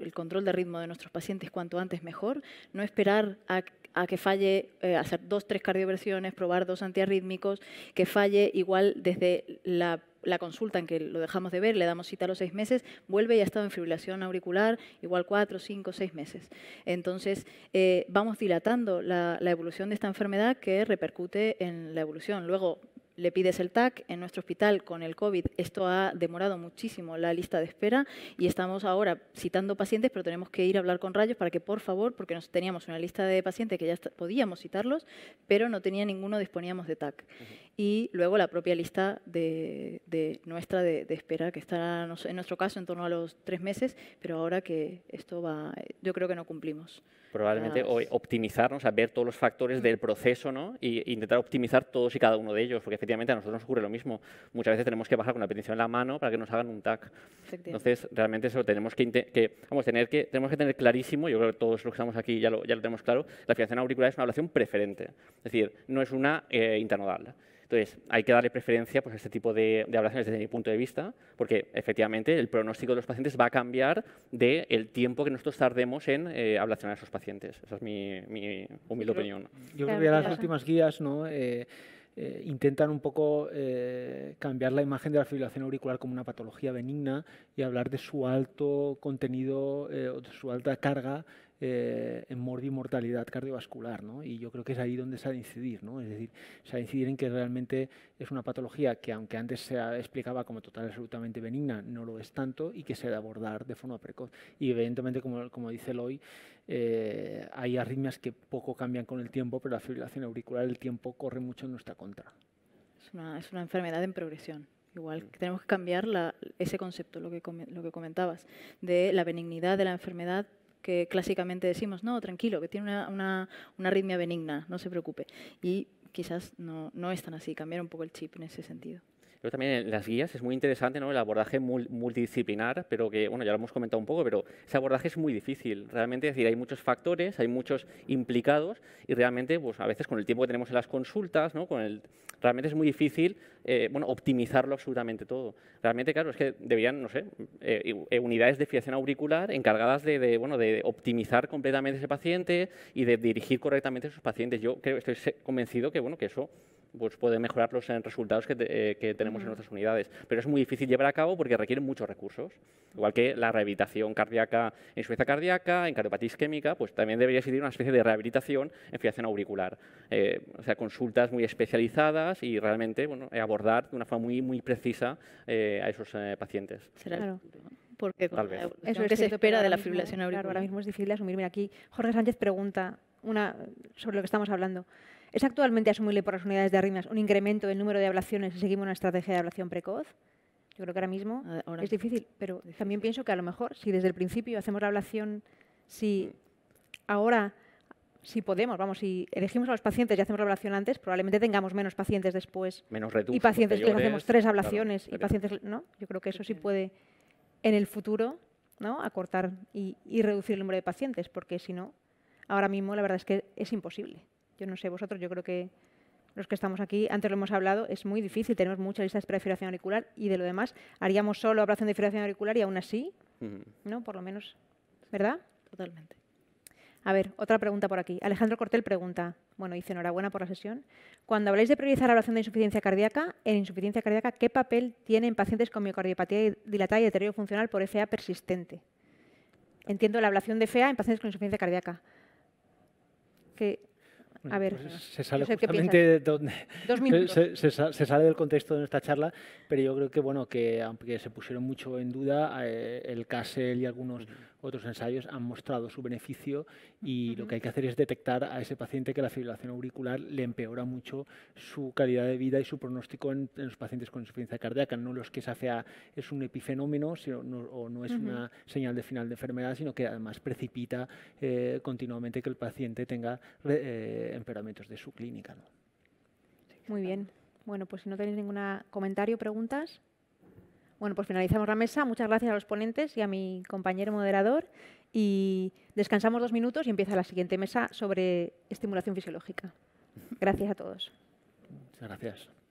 el control de ritmo de nuestros pacientes cuanto antes mejor, no esperar a a que falle, eh, hacer dos, tres cardioversiones, probar dos antiarrítmicos, que falle igual desde la consulta en que lo dejamos de ver, le damos cita a los seis meses, vuelve y ha estado en fibrilación auricular igual cuatro, cinco, seis meses. Entonces, eh, vamos dilatando la, la, evolución de esta enfermedad que repercute en la evolución. Luego, le pides el TAC. En nuestro hospital, con el COVID, esto ha demorado muchísimo la lista de espera y estamos ahora citando pacientes, pero tenemos que ir a hablar con Rayos para que, por favor, porque nos teníamos una lista de pacientes que ya podíamos citarlos, pero no tenía ninguno, disponíamos de TAC. Y luego la propia lista de, nuestra de, de, espera, que está en nuestro caso en torno a los tres meses, pero ahora que esto va, yo creo que no cumplimos. Probablemente optimizar, optimizarnos, o sea, ver todos los factores del proceso ¿no? e intentar optimizar todos y cada uno de ellos, porque efectivamente a nosotros nos ocurre lo mismo. Muchas veces tenemos que bajar con la petición en la mano para que nos hagan un tag. Entonces, realmente eso tenemos que, que, vamos, tener que, tenemos que tener clarísimo, yo creo que todos los que estamos aquí ya lo, ya lo tenemos claro, la fijación auricular es una ablación preferente. Es decir, no es una eh, internodal. Entonces, hay que darle preferencia pues, a este tipo de, ablaciones desde mi punto de vista, porque efectivamente el pronóstico de los pacientes va a cambiar del el tiempo que nosotros tardemos en eh, ablacionar a esos pacientes. Esa es mi, humilde opinión. Yo creo que las últimas guías, eh, eh, intentan un poco eh, cambiar la imagen de la fibrilación auricular como una patología benigna y hablar de su alto contenido o de su alta carga eh, en mortalidad cardiovascular, ¿no? Y yo creo que es ahí donde se ha de incidir, ¿no? Es decir, se ha de incidir en que realmente es una patología que, aunque antes se explicaba como total absolutamente benigna, no lo es tanto y que se ha de abordar de forma precoz. Y evidentemente, como, como dice Loy, eh, hay arritmias que poco cambian con el tiempo, pero la fibrilación auricular, el tiempo corre mucho en nuestra contra. Es una, es una enfermedad en progresión. Igual mm. tenemos que cambiar ese concepto, lo que, lo que comentabas, de la benignidad de la enfermedad que clásicamente decimos, no, tranquilo, que tiene una, una, arritmia benigna, no se preocupe. Y quizás no, no es tan así, cambiar un poco el chip en ese sentido pero también en las guías es muy interesante ¿no? el abordaje multidisciplinar, pero que, bueno, ya lo hemos comentado un poco, pero ese abordaje es muy difícil. Realmente, decir, hay muchos factores, hay muchos implicados y realmente, pues a veces con el tiempo que tenemos en las consultas, ¿no? con el, realmente es muy difícil eh, bueno, optimizarlo absolutamente todo. Realmente, claro, es que deberían, no sé, eh, eh, unidades de fiación auricular encargadas de, bueno, de optimizar completamente ese paciente y de dirigir correctamente a esos pacientes. Yo creo, estoy convencido que, bueno, que eso pues puede mejorar los resultados eh, que, tenemos en nuestras unidades. Pero es muy difícil llevar a cabo porque requieren muchos recursos. Igual que la rehabilitación cardíaca en suiza cardíaca, en cardiopatía isquémica, pues también debería existir una especie de rehabilitación en fibrilación auricular. Eh, o sea, consultas muy especializadas y realmente bueno, abordar de una forma muy, muy precisa eh, a esos pacientes. Claro porque eso es que se espera de la fibrilación auricular. ahora mismo es difícil asumir. Mira, aquí Jorge Sánchez pregunta una, sobre lo que estamos hablando. ¿Es actualmente asumible por las unidades de arritmias un incremento del número de ablaciones si seguimos una estrategia de ablación precoz? Yo creo que ahora mismo es difícil, pero también pienso que a lo mejor si desde el principio hacemos la ablación, si ahora, si podemos, vamos, si elegimos a los pacientes y hacemos la ablación antes, probablemente tengamos menos pacientes después. Menos Y pacientes que hacemos tres ablaciones y pacientes, ¿no? Yo creo que eso sí puede, en el futuro, ¿no? Acortar y reducir el número de pacientes, porque si no, ahora mismo la verdad es que es imposible. Yo no sé vosotros, yo creo que los que estamos aquí, antes lo hemos hablado, es muy difícil, tenemos muchas listas de prefiración auricular y de lo demás haríamos solo ablación de fibrilación auricular y aún así, ¿no? Por lo menos, ¿verdad? Totalmente. A ver, otra pregunta por aquí. Alejandro Cortel pregunta, bueno, dice enhorabuena por la sesión. Cuando habláis de priorizar la ablación de insuficiencia cardíaca, en insuficiencia cardíaca, ¿qué papel tiene en pacientes con miocardiopatía dilatada y deterioro funcional por FA persistente? Entiendo la ablación de FA en pacientes con insuficiencia cardíaca. Que a ver, pues, se sale donde, [laughs] Dos minutos. Se, sale del contexto de nuestra charla, pero yo creo que bueno que aunque se pusieron mucho en duda eh, el Casel y algunos otros ensayos han mostrado su beneficio y lo que hay que hacer es detectar a ese paciente que la fibrilación auricular le empeora mucho su calidad de vida y su pronóstico en, los pacientes con insuficiencia cardíaca, no los que esa FA es un epifenómeno o no es una señal de final de enfermedad, sino que además precipita eh, continuamente que el paciente tenga eh, empeoramientos de su clínica. Muy bien. Bueno, pues si no tenéis ningún comentario, o preguntas. Bueno, pues finalizamos la mesa. Muchas gracias a los ponentes y a mi compañero moderador. Y descansamos dos minutos y empieza la siguiente mesa sobre estimulación fisiológica. Gracias a todos. Muchas gracias.